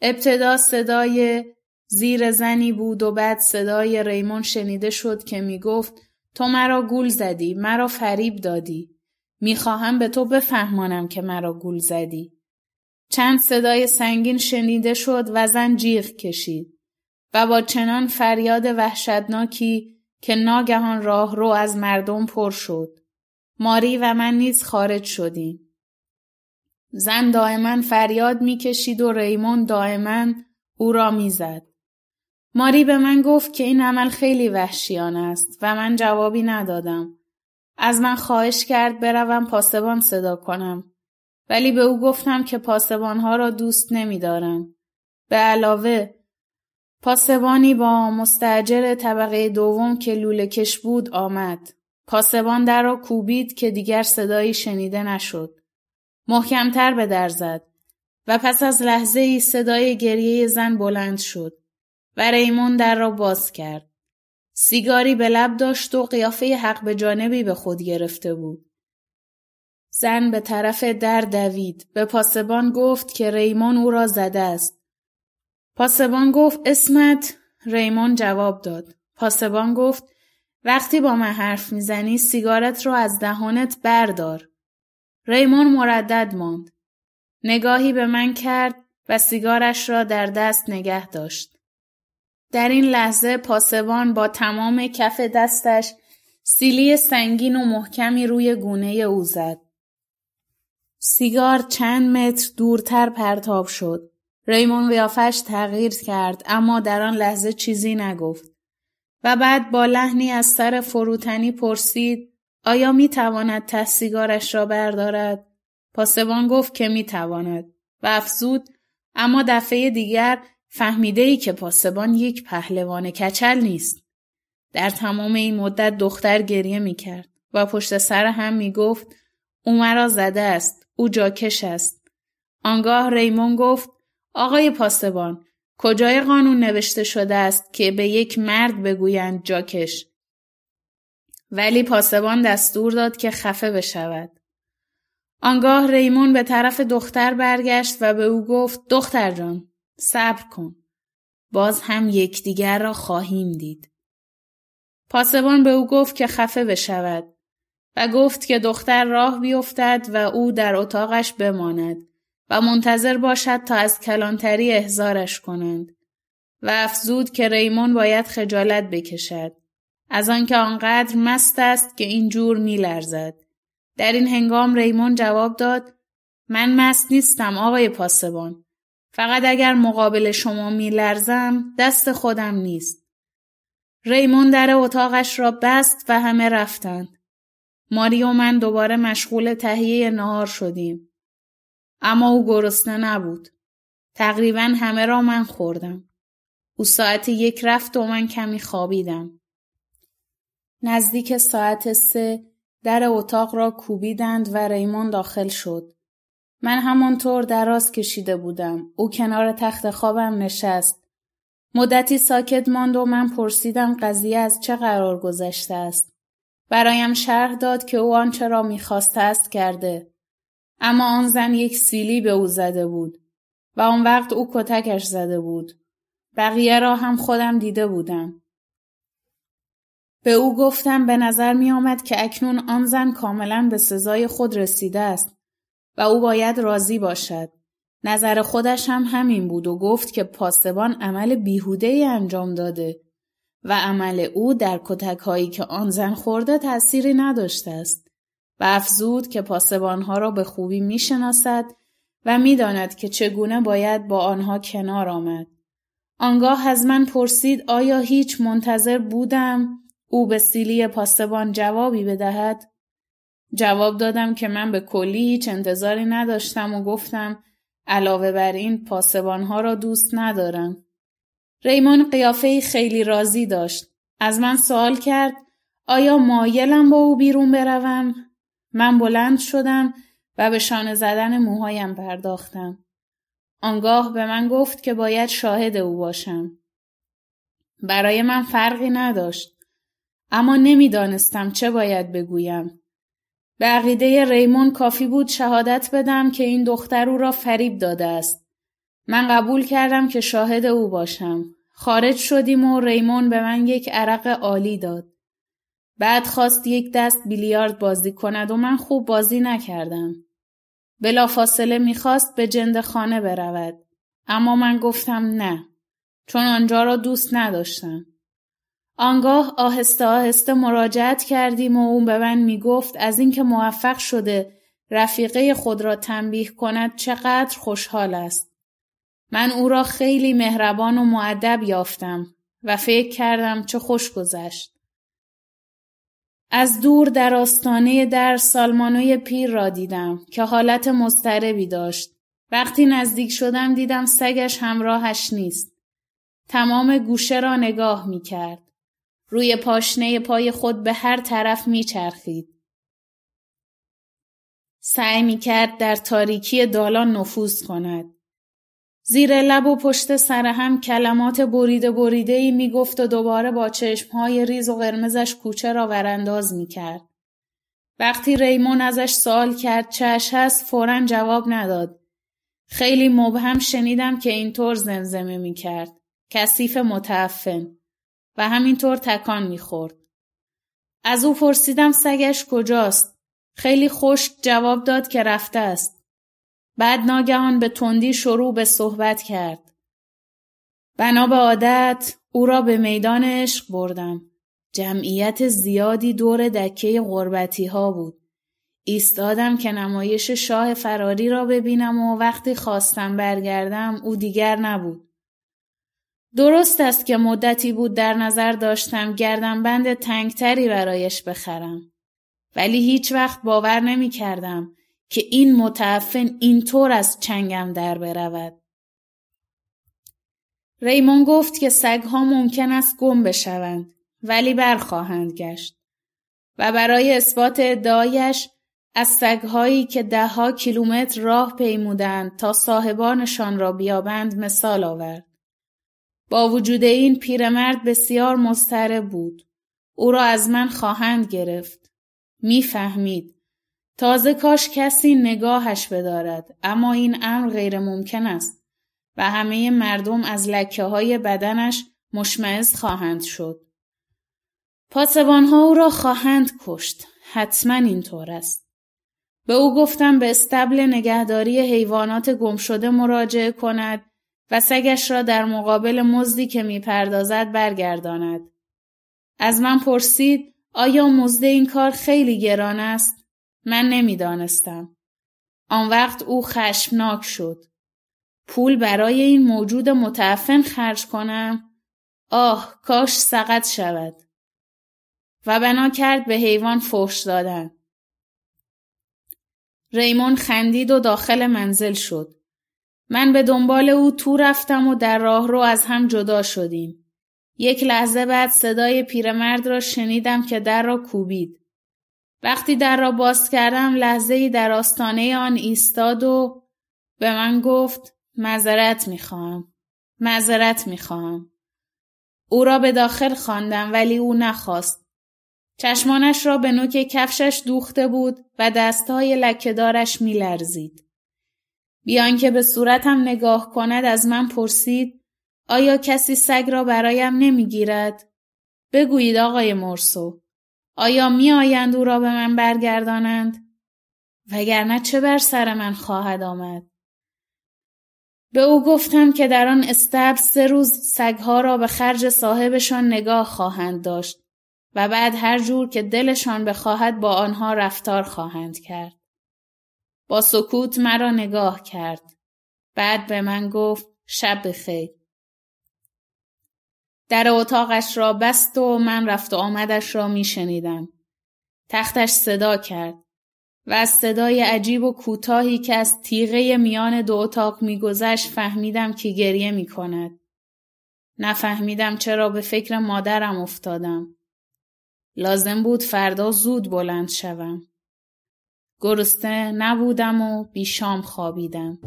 ابتدا صدای زیر زنی بود و بعد صدای ریمون شنیده شد که می گفت تو مرا گول زدی، مرا فریب دادی. میخواهم به تو بفهمانم که مرا گول زدی. چند صدای سنگین شنیده شد و زن جیغ کشید و با چنان فریاد وحشتناکی که ناگهان راه رو از مردم پر شد. ماری و من نیز خارج شدیم. زن دائما فریاد میکشید و ریمون دائما او را میزد. ماری به من گفت که این عمل خیلی وحشیانه است و من جوابی ندادم. از من خواهش کرد بروم پاسبان صدا کنم. ولی به او گفتم که پاسبانها را دوست نمیدارم. به علاوه پاسبانی با مستجر طبقه دوم که لوله کش بود آمد. پاسبان در را کوبید که دیگر صدایی شنیده نشد. محکمتر به در زد و پس از لحظه ای صدای گریه زن بلند شد و ریمون در را باز کرد. سیگاری به لب داشت و قیافه حق به جانبی به خود گرفته بود. زن به طرف در دوید به پاسبان گفت که ریمون او را زده است. پاسبان گفت اسمت ریمون جواب داد. پاسبان گفت وقتی با من حرف میزنی سیگارت رو از دهانت بردار. ریمون مردد ماند. نگاهی به من کرد و سیگارش را در دست نگه داشت. در این لحظه پاسبان با تمام کف دستش سیلی سنگین و محکمی روی گونه او زد. سیگار چند متر دورتر پرتاب شد. ریمون ویافش تغییر کرد اما در آن لحظه چیزی نگفت. و بعد با لحنی از سر فروتنی پرسید آیا می تواند ته سیگارش را بردارد؟ پاسبان گفت که می تواند و افزود اما دفعه دیگر فهمیده ای که پاسبان یک پهلوان کچل نیست. در تمام این مدت دختر گریه می کرد و پشت سر هم می گفت او مرا زده است، او جاکش است. آنگاه ریمون گفت آقای پاسبان کجای قانون نوشته شده است که به یک مرد بگویند جاکش ولی پاسبان دستور داد که خفه بشود آنگاه ریمون به طرف دختر برگشت و به او گفت دختر جان صبر کن باز هم یکدیگر را خواهیم دید پاسبان به او گفت که خفه بشود و گفت که دختر راه بیفتد و او در اتاقش بماند و منتظر باشد تا از کلانتری احزارش کنند و افزود که ریمون باید خجالت بکشد از آنکه آنقدر مست است که اینجور میلرزد در این هنگام ریمون جواب داد من مست نیستم آقای پاسبان فقط اگر مقابل شما میلرزم دست خودم نیست ریمون در اتاقش را بست و همه رفتند ماری و من دوباره مشغول تهیه نهار شدیم اما او گرسنه نبود. تقریبا همه را من خوردم. او ساعت یک رفت و من کمی خوابیدم. نزدیک ساعت سه در اتاق را کوبیدند و ریمون داخل شد. من همانطور دراز کشیده بودم. او کنار تخت خوابم نشست. مدتی ساکت ماند و من پرسیدم قضیه از چه قرار گذشته است. برایم شرح داد که او آنچه را میخواسته است کرده. اما آن زن یک سیلی به او زده بود و آن وقت او کتکش زده بود. بقیه را هم خودم دیده بودم. به او گفتم به نظر می آمد که اکنون آن زن کاملا به سزای خود رسیده است و او باید راضی باشد. نظر خودش هم همین بود و گفت که پاسبان عمل بیهوده ای انجام داده و عمل او در کتکهایی که آن زن خورده تأثیری نداشته است. و افزود که پاسبانها را به خوبی میشناسد و میداند که چگونه باید با آنها کنار آمد. آنگاه از من پرسید آیا هیچ منتظر بودم او به سیلی پاسبان جوابی بدهد؟ جواب دادم که من به کلی هیچ انتظاری نداشتم و گفتم علاوه بر این پاسبانها را دوست ندارم. ریمان قیافه خیلی راضی داشت. از من سوال کرد آیا مایلم با او بیرون بروم؟ من بلند شدم و به شانه زدن موهایم پرداختم. آنگاه به من گفت که باید شاهد او باشم. برای من فرقی نداشت. اما نمیدانستم چه باید بگویم. به عقیده ریمون کافی بود شهادت بدم که این دختر او را فریب داده است. من قبول کردم که شاهد او باشم. خارج شدیم و ریمون به من یک عرق عالی داد. بعد خواست یک دست بیلیارد بازی کند و من خوب بازی نکردم. بلافاصله میخواست به جند خانه برود. اما من گفتم نه. چون آنجا را دوست نداشتم. آنگاه آهسته آهسته مراجعت کردیم و اون به من میگفت از اینکه موفق شده رفیقه خود را تنبیه کند چقدر خوشحال است. من او را خیلی مهربان و معدب یافتم و فکر کردم چه خوش گذشت. از دور در آستانه در سالمانوی پیر را دیدم که حالت مضطربی داشت. وقتی نزدیک شدم دیدم سگش همراهش نیست. تمام گوشه را نگاه می کرد. روی پاشنه پای خود به هر طرف می چرخید. سعی می کرد در تاریکی دالان نفوذ کند. زیر لب و پشت سر هم کلمات بریده بریده ای می گفت و دوباره با های ریز و قرمزش کوچه را ورانداز می کرد. وقتی ریمون ازش سوال کرد چش هست فورا جواب نداد. خیلی مبهم شنیدم که اینطور زمزمه می کرد. کثیف متعفن و همینطور تکان می خورد. از او پرسیدم سگش کجاست؟ خیلی خشک جواب داد که رفته است. بعد ناگهان به تندی شروع به صحبت کرد. بنا به عادت او را به میدان عشق بردم. جمعیت زیادی دور دکه غربتی ها بود. ایستادم که نمایش شاه فراری را ببینم و وقتی خواستم برگردم او دیگر نبود. درست است که مدتی بود در نظر داشتم گردم بند تنگتری برایش بخرم. ولی هیچ وقت باور نمی کردم که این متعفن اینطور از چنگم در برود. ریمون گفت که ها ممکن است گم بشوند ولی برخواهند گشت و برای اثبات ادعایش از سگهایی که دهها کیلومتر راه پیمودند تا صاحبانشان را بیابند مثال آورد. با وجود این پیرمرد بسیار مضطرب بود. او را از من خواهند گرفت. میفهمید تازه کاش کسی نگاهش بدارد اما این امر غیر ممکن است و همه مردم از لکه های بدنش مشمعز خواهند شد. پاسبان ها او را خواهند کشت. حتما اینطور است. به او گفتم به استبل نگهداری حیوانات گمشده مراجعه کند و سگش را در مقابل مزدی که میپردازد برگرداند. از من پرسید آیا مزد این کار خیلی گران است؟ من نمیدانستم. آن وقت او خشمناک شد. پول برای این موجود متعفن خرج کنم؟ آه کاش سقط شود. و بنا کرد به حیوان فرش دادن. ریمون خندید و داخل منزل شد. من به دنبال او تو رفتم و در راه رو از هم جدا شدیم. یک لحظه بعد صدای پیرمرد را شنیدم که در را کوبید. وقتی در را باز کردم لحظه ای در آستانه آن ایستاد و به من گفت معذرت میخوام معذرت میخوام او را به داخل خواندم ولی او نخواست چشمانش را به نوک کفشش دوخته بود و دستهای لکهدارش میلرزید بیان که به صورتم نگاه کند از من پرسید آیا کسی سگ را برایم نمیگیرد بگویید آقای مرسو آیا می آیند او را به من برگردانند؟ وگرنه چه بر سر من خواهد آمد؟ به او گفتم که در آن استب سه روز سگها را به خرج صاحبشان نگاه خواهند داشت و بعد هر جور که دلشان بخواهد با آنها رفتار خواهند کرد. با سکوت مرا نگاه کرد. بعد به من گفت شب بخیر. در اتاقش را بست و من رفت و آمدش را می شنیدم. تختش صدا کرد و از صدای عجیب و کوتاهی که از تیغه میان دو اتاق میگذشت فهمیدم که گریه می کند. نفهمیدم چرا به فکر مادرم افتادم. لازم بود فردا زود بلند شوم. گرسنه نبودم و بیشام خوابیدم.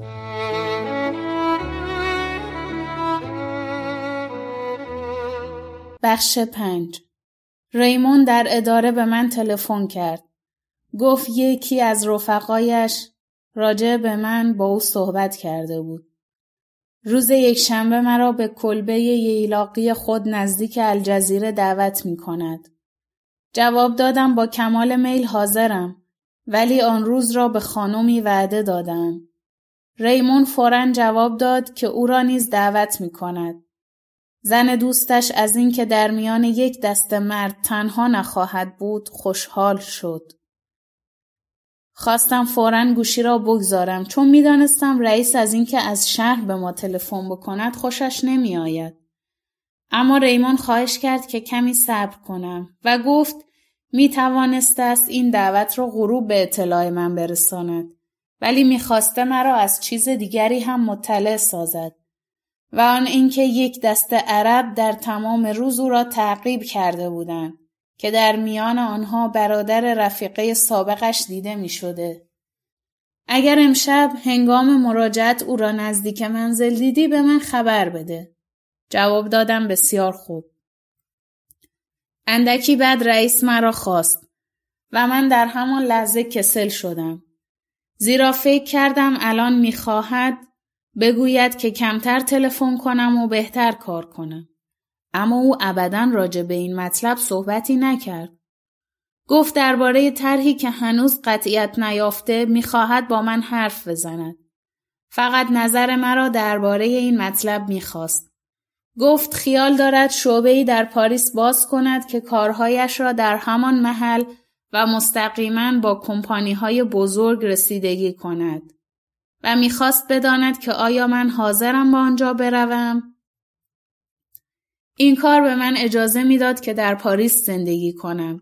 بخش پنج ریمون در اداره به من تلفن کرد. گفت یکی از رفقایش راجع به من با او صحبت کرده بود. روز یکشنبه مرا به کلبه ییلاقی خود نزدیک الجزیره دعوت می کند. جواب دادم با کمال میل حاضرم ولی آن روز را به خانمی وعده دادم. ریمون فورا جواب داد که او را نیز دعوت می کند. زن دوستش از اینکه در میان یک دست مرد تنها نخواهد بود خوشحال شد. خواستم فورا گوشی را بگذارم چون میدانستم رئیس از اینکه از شهر به ما تلفن بکند خوشش نمیآید. اما ریمون خواهش کرد که کمی صبر کنم و گفت می توانست است این دعوت را غروب به اطلاع من برساند ولی میخواسته مرا از چیز دیگری هم مطلع سازد. و آن اینکه یک دسته عرب در تمام روز او را تعقیب کرده بودند که در میان آنها برادر رفیقه سابقش دیده می شده. اگر امشب هنگام مراجعت او را نزدیک منزل دیدی به من خبر بده. جواب دادم بسیار خوب. اندکی بعد رئیس مرا خواست و من در همان لحظه کسل شدم. زیرا فکر کردم الان میخواهد بگوید که کمتر تلفن کنم و بهتر کار کنم. اما او ابدا راجع به این مطلب صحبتی نکرد. گفت درباره طرحی که هنوز قطعیت نیافته میخواهد با من حرف بزند. فقط نظر مرا درباره این مطلب میخواست. گفت خیال دارد شعبهای در پاریس باز کند که کارهایش را در همان محل و مستقیما با کمپانی های بزرگ رسیدگی کند. و میخواست بداند که آیا من حاضرم با آنجا بروم؟ این کار به من اجازه میداد که در پاریس زندگی کنم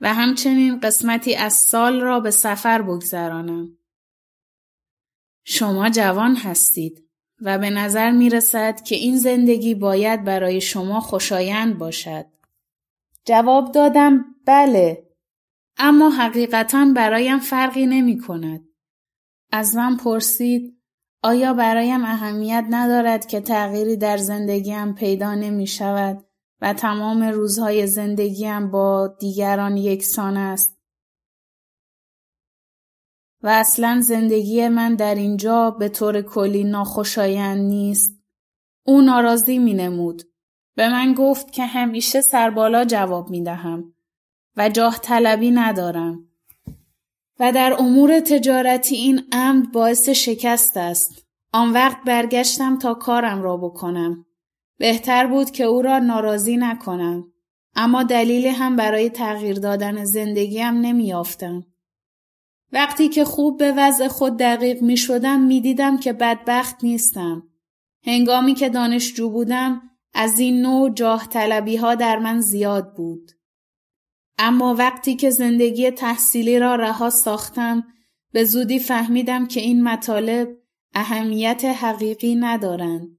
و همچنین قسمتی از سال را به سفر بگذرانم. شما جوان هستید و به نظر می رسد که این زندگی باید برای شما خوشایند باشد. جواب دادم بله اما حقیقتا برایم فرقی نمی کند. از من پرسید آیا برایم اهمیت ندارد که تغییری در زندگیم پیدا نمی شود و تمام روزهای زندگیم با دیگران یکسان است و اصلا زندگی من در اینجا به طور کلی ناخوشایند نیست او ناراضی می نمود به من گفت که همیشه سربالا جواب می دهم و جاه طلبی ندارم و در امور تجارتی این عمد باعث شکست است. آن وقت برگشتم تا کارم را بکنم. بهتر بود که او را ناراضی نکنم. اما دلیلی هم برای تغییر دادن زندگیم نمیافتم. وقتی که خوب به وضع خود دقیق می شدم می دیدم که بدبخت نیستم. هنگامی که دانشجو بودم از این نوع جاه ها در من زیاد بود. اما وقتی که زندگی تحصیلی را رها ساختم به زودی فهمیدم که این مطالب اهمیت حقیقی ندارند.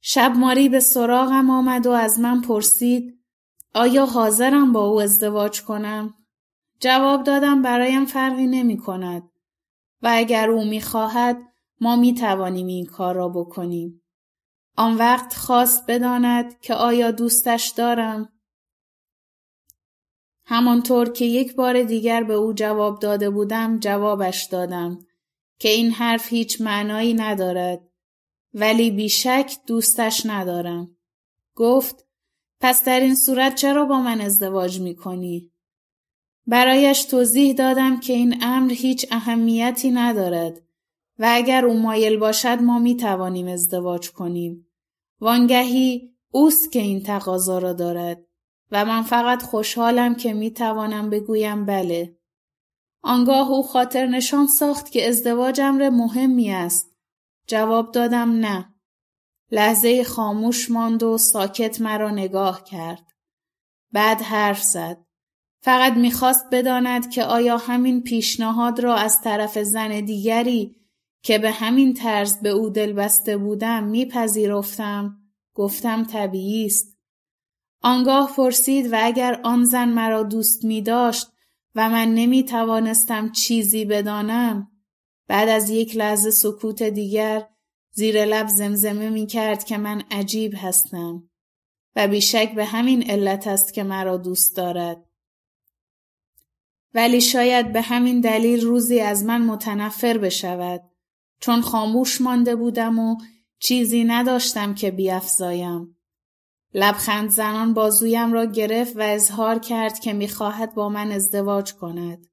شب ماری به سراغم آمد و از من پرسید آیا حاضرم با او ازدواج کنم؟ جواب دادم برایم فرقی نمی کند و اگر او می خواهد ما می توانیم این کار را بکنیم. آن وقت خواست بداند که آیا دوستش دارم همانطور که یک بار دیگر به او جواب داده بودم جوابش دادم که این حرف هیچ معنایی ندارد ولی بیشک دوستش ندارم. گفت پس در این صورت چرا با من ازدواج می کنی؟ برایش توضیح دادم که این امر هیچ اهمیتی ندارد و اگر او مایل باشد ما می توانیم ازدواج کنیم. وانگهی اوست که این تقاضا را دارد. و من فقط خوشحالم که می توانم بگویم بله. آنگاه او خاطر نشان ساخت که ازدواج امر مهمی است. جواب دادم نه. لحظه خاموش ماند و ساکت مرا نگاه کرد. بعد حرف زد. فقط میخواست بداند که آیا همین پیشنهاد را از طرف زن دیگری که به همین طرز به او بسته بودم میپذیرفتم گفتم طبیعی است آنگاه پرسید و اگر آن زن مرا دوست می داشت و من نمی توانستم چیزی بدانم بعد از یک لحظه سکوت دیگر زیر لب زمزمه می کرد که من عجیب هستم و بیشک به همین علت است که مرا دوست دارد ولی شاید به همین دلیل روزی از من متنفر بشود چون خاموش مانده بودم و چیزی نداشتم که بیافزایم لبخند زنان بازویم را گرفت و اظهار کرد که میخواهد با من ازدواج کند.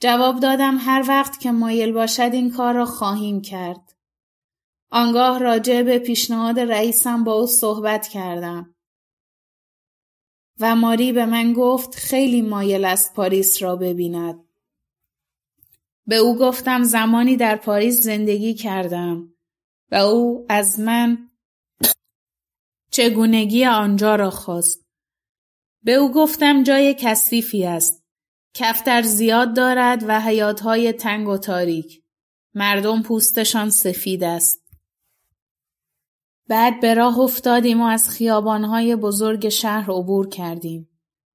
جواب دادم هر وقت که مایل باشد این کار را خواهیم کرد. آنگاه راجع به پیشنهاد رئیسم با او صحبت کردم. و ماری به من گفت خیلی مایل است پاریس را ببیند. به او گفتم زمانی در پاریس زندگی کردم و او از من چگونگی آنجا را خواست. به او گفتم جای کثیفی است. کفتر زیاد دارد و حیاتهای تنگ و تاریک. مردم پوستشان سفید است. بعد به راه افتادیم و از خیابانهای بزرگ شهر عبور کردیم.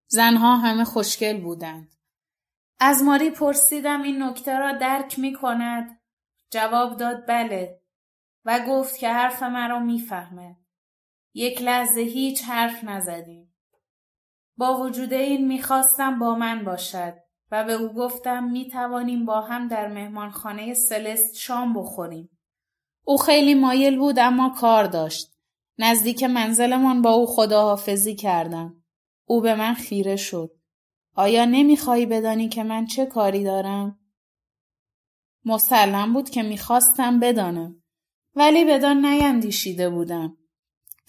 زنها همه خوشگل بودند. از ماری پرسیدم این نکته را درک می کند. جواب داد بله و گفت که حرف مرا میفهمد یک لحظه هیچ حرف نزدیم. با وجود این میخواستم با من باشد و به او گفتم میتوانیم با هم در مهمانخانه سلست شام بخوریم. او خیلی مایل بود اما کار داشت. نزدیک منزلمان با او خداحافظی کردم. او به من خیره شد. آیا نمیخواهی بدانی که من چه کاری دارم؟ مسلم بود که میخواستم بدانم. ولی بدان نیندیشیده بودم.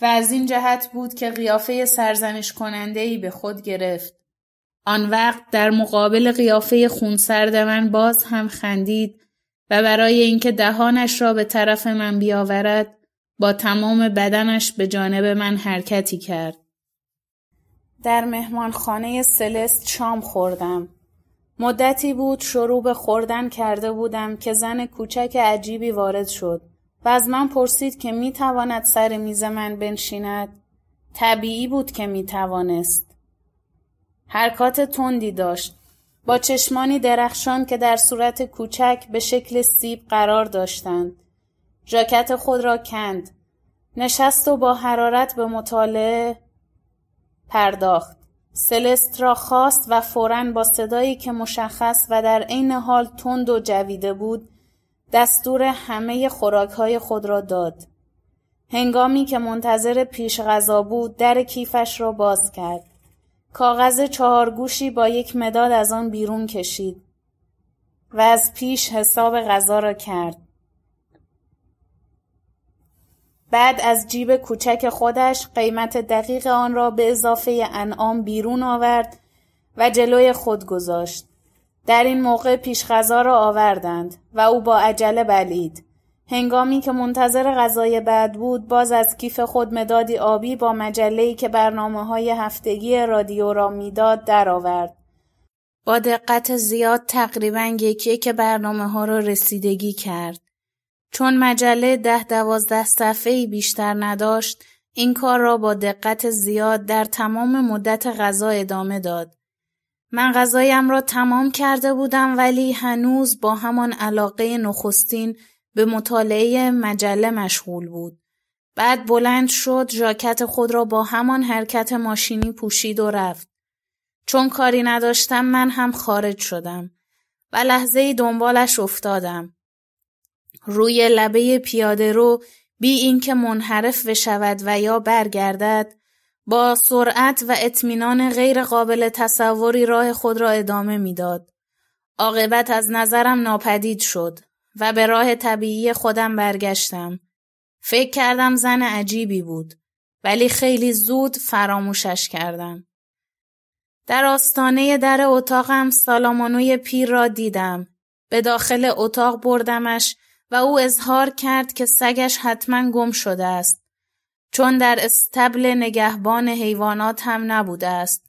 و از این جهت بود که قیافه سرزنش کننده به خود گرفت. آن وقت در مقابل قیافه خونسرد من باز هم خندید و برای اینکه دهانش را به طرف من بیاورد با تمام بدنش به جانب من حرکتی کرد. در مهمانخانه سلست شام خوردم. مدتی بود شروع به خوردن کرده بودم که زن کوچک عجیبی وارد شد. و از من پرسید که می تواند سر میز من بنشیند طبیعی بود که می توانست حرکات تندی داشت با چشمانی درخشان که در صورت کوچک به شکل سیب قرار داشتند ژاکت خود را کند نشست و با حرارت به مطالعه پرداخت سلست را خواست و فورا با صدایی که مشخص و در عین حال تند و جویده بود دستور همه خوراکهای خود را داد. هنگامی که منتظر پیش غذا بود در کیفش را باز کرد. کاغذ چهارگوشی با یک مداد از آن بیرون کشید و از پیش حساب غذا را کرد. بعد از جیب کوچک خودش قیمت دقیق آن را به اضافه انعام بیرون آورد و جلوی خود گذاشت. در این موقع پیش غذا را آوردند و او با عجله بلید. هنگامی که منتظر غذای بعد بود باز از کیف خود مدادی آبی با مجله‌ای که برنامه های هفتگی رادیو را میداد درآورد. با دقت زیاد تقریبا یکی که برنامه ها را رسیدگی کرد. چون مجله ده دوازده صفحه بیشتر نداشت، این کار را با دقت زیاد در تمام مدت غذا ادامه داد. من غذایم را تمام کرده بودم ولی هنوز با همان علاقه نخستین به مطالعه مجله مشغول بود. بعد بلند شد ژاکت خود را با همان حرکت ماشینی پوشید و رفت. چون کاری نداشتم من هم خارج شدم و لحظه دنبالش افتادم. روی لبه پیاده رو بی اینکه منحرف بشود و یا برگردد با سرعت و اطمینان قابل تصوری راه خود را ادامه میداد. عاقبت از نظرم ناپدید شد و به راه طبیعی خودم برگشتم. فکر کردم زن عجیبی بود ولی خیلی زود فراموشش کردم. در آستانه در اتاقم سالامانوی پیر را دیدم. به داخل اتاق بردمش و او اظهار کرد که سگش حتما گم شده است چون در استبل نگهبان حیوانات هم نبوده است.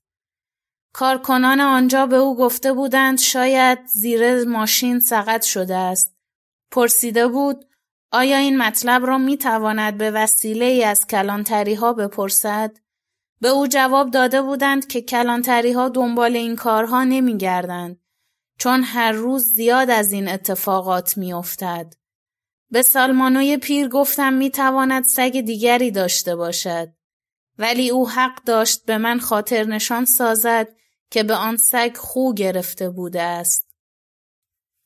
کارکنان آنجا به او گفته بودند شاید زیر ماشین سقط شده است. پرسیده بود آیا این مطلب را می تواند به وسیله ای از کلانتری ها بپرسد؟ به او جواب داده بودند که کلانتری ها دنبال این کارها نمی گردند چون هر روز زیاد از این اتفاقات می افتد. به سالمانوی پیر گفتم میتواند سگ دیگری داشته باشد. ولی او حق داشت به من خاطر نشان سازد که به آن سگ خو گرفته بوده است.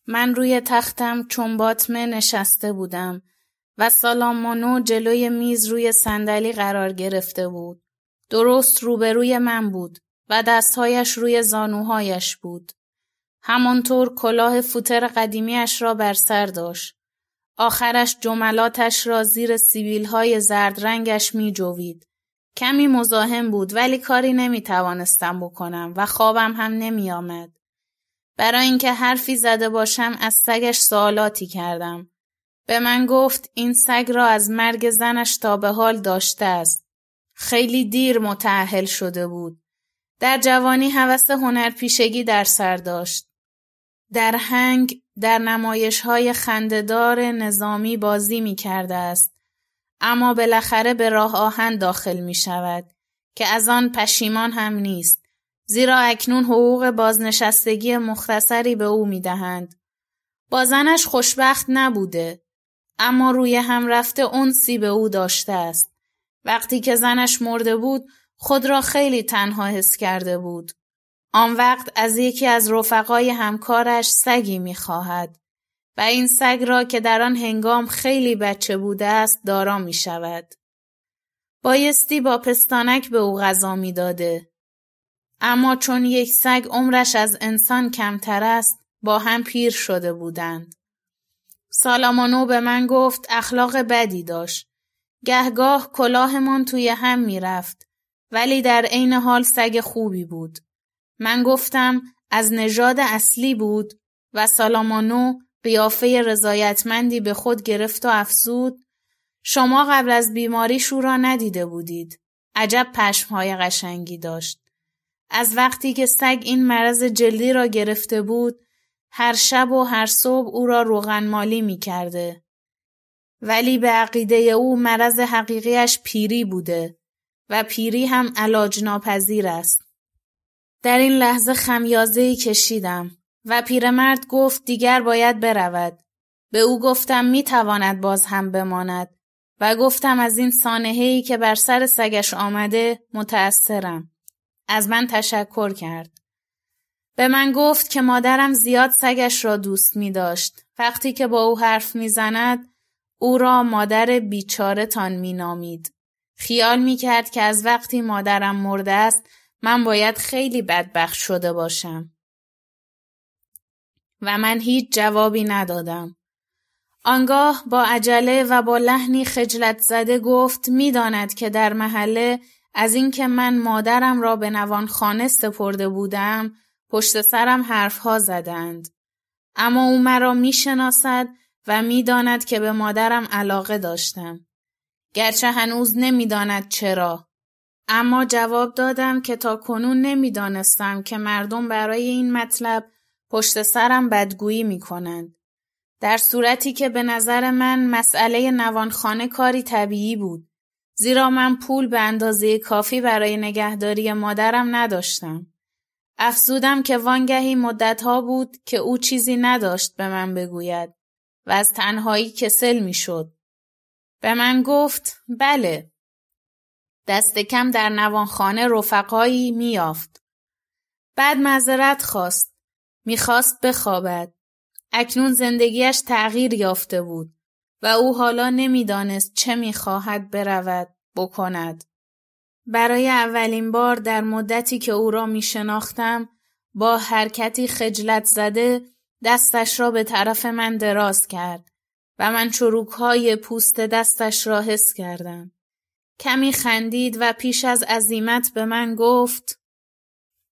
من روی تختم چون باتمه نشسته بودم و سالمانو جلوی میز روی صندلی قرار گرفته بود. درست روبروی من بود و دستهایش روی زانوهایش بود. همانطور کلاه فوتر قدیمیش را بر سر داشت. آخرش جملاتش را زیر سیبیل های زرد رنگش می جوید. کمی مزاحم بود ولی کاری نمی توانستم بکنم و خوابم هم نمی آمد. برای اینکه حرفی زده باشم از سگش سوالاتی کردم. به من گفت این سگ را از مرگ زنش تا به حال داشته است. خیلی دیر متعهل شده بود. در جوانی هنر هنرپیشگی در سر داشت. در هنگ در های خنددار نظامی بازی می کرده است اما بالاخره به راه آهن داخل می شود که از آن پشیمان هم نیست زیرا اکنون حقوق بازنشستگی مختصری به او می دهند. با زنش خوشبخت نبوده اما روی هم رفته سی به او داشته است. وقتی که زنش مرده بود خود را خیلی تنها حس کرده بود. آن وقت از یکی از رفقای همکارش سگی میخواهد و این سگ را که در آن هنگام خیلی بچه بوده است دارا می شود. بایستی با پستانک به او غذا می داده. اما چون یک سگ عمرش از انسان کمتر است با هم پیر شده بودند. سالامانو به من گفت اخلاق بدی داشت. گهگاه کلاهمان توی هم میرفت ولی در عین حال سگ خوبی بود. من گفتم از نژاد اصلی بود و سالامانو قیافه رضایتمندی به خود گرفت و افزود شما قبل از بیماری شورا را ندیده بودید. عجب پشمهای قشنگی داشت. از وقتی که سگ این مرض جلی را گرفته بود هر شب و هر صبح او را مالی می کرده. ولی به عقیده او مرض حقیقیش پیری بوده و پیری هم علاج ناپذیر است. در این لحظه ای کشیدم و پیرمرد گفت دیگر باید برود. به او گفتم می تواند باز هم بماند و گفتم از این سانحه‌ای که بر سر سگش آمده متأثرم. از من تشکر کرد. به من گفت که مادرم زیاد سگش را دوست می داشت. وقتی که با او حرف می زند، او را مادر بیچارتان تان می نامید. خیال می کرد که از وقتی مادرم مرده است من باید خیلی بدبخت شده باشم. و من هیچ جوابی ندادم. آنگاه با عجله و با لحنی خجلت زده گفت میداند که در محله از اینکه من مادرم را به نوان خانه سپرده بودم پشت سرم حرفها زدند اما او مرا میشناسد و میداند که به مادرم علاقه داشتم گرچه هنوز نمیداند چرا اما جواب دادم که تا کنون نمیدانستم که مردم برای این مطلب پشت سرم بدگویی می کنند. در صورتی که به نظر من مسئله نوانخانه کاری طبیعی بود. زیرا من پول به اندازه کافی برای نگهداری مادرم نداشتم. افزودم که وانگهی مدتها بود که او چیزی نداشت به من بگوید و از تنهایی کسل میشد. به من گفت بله دست کم در نوانخانه رفقایی میافت. بعد معذرت خواست. میخواست بخوابد. اکنون زندگیش تغییر یافته بود و او حالا نمیدانست چه میخواهد برود بکند. برای اولین بار در مدتی که او را میشناختم با حرکتی خجلت زده دستش را به طرف من دراز کرد و من چروک پوست دستش را حس کردم. کمی خندید و پیش از عزیمت به من گفت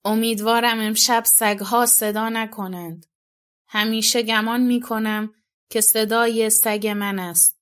امیدوارم امشب سگها صدا نکنند. همیشه گمان می کنم که صدای سگ من است.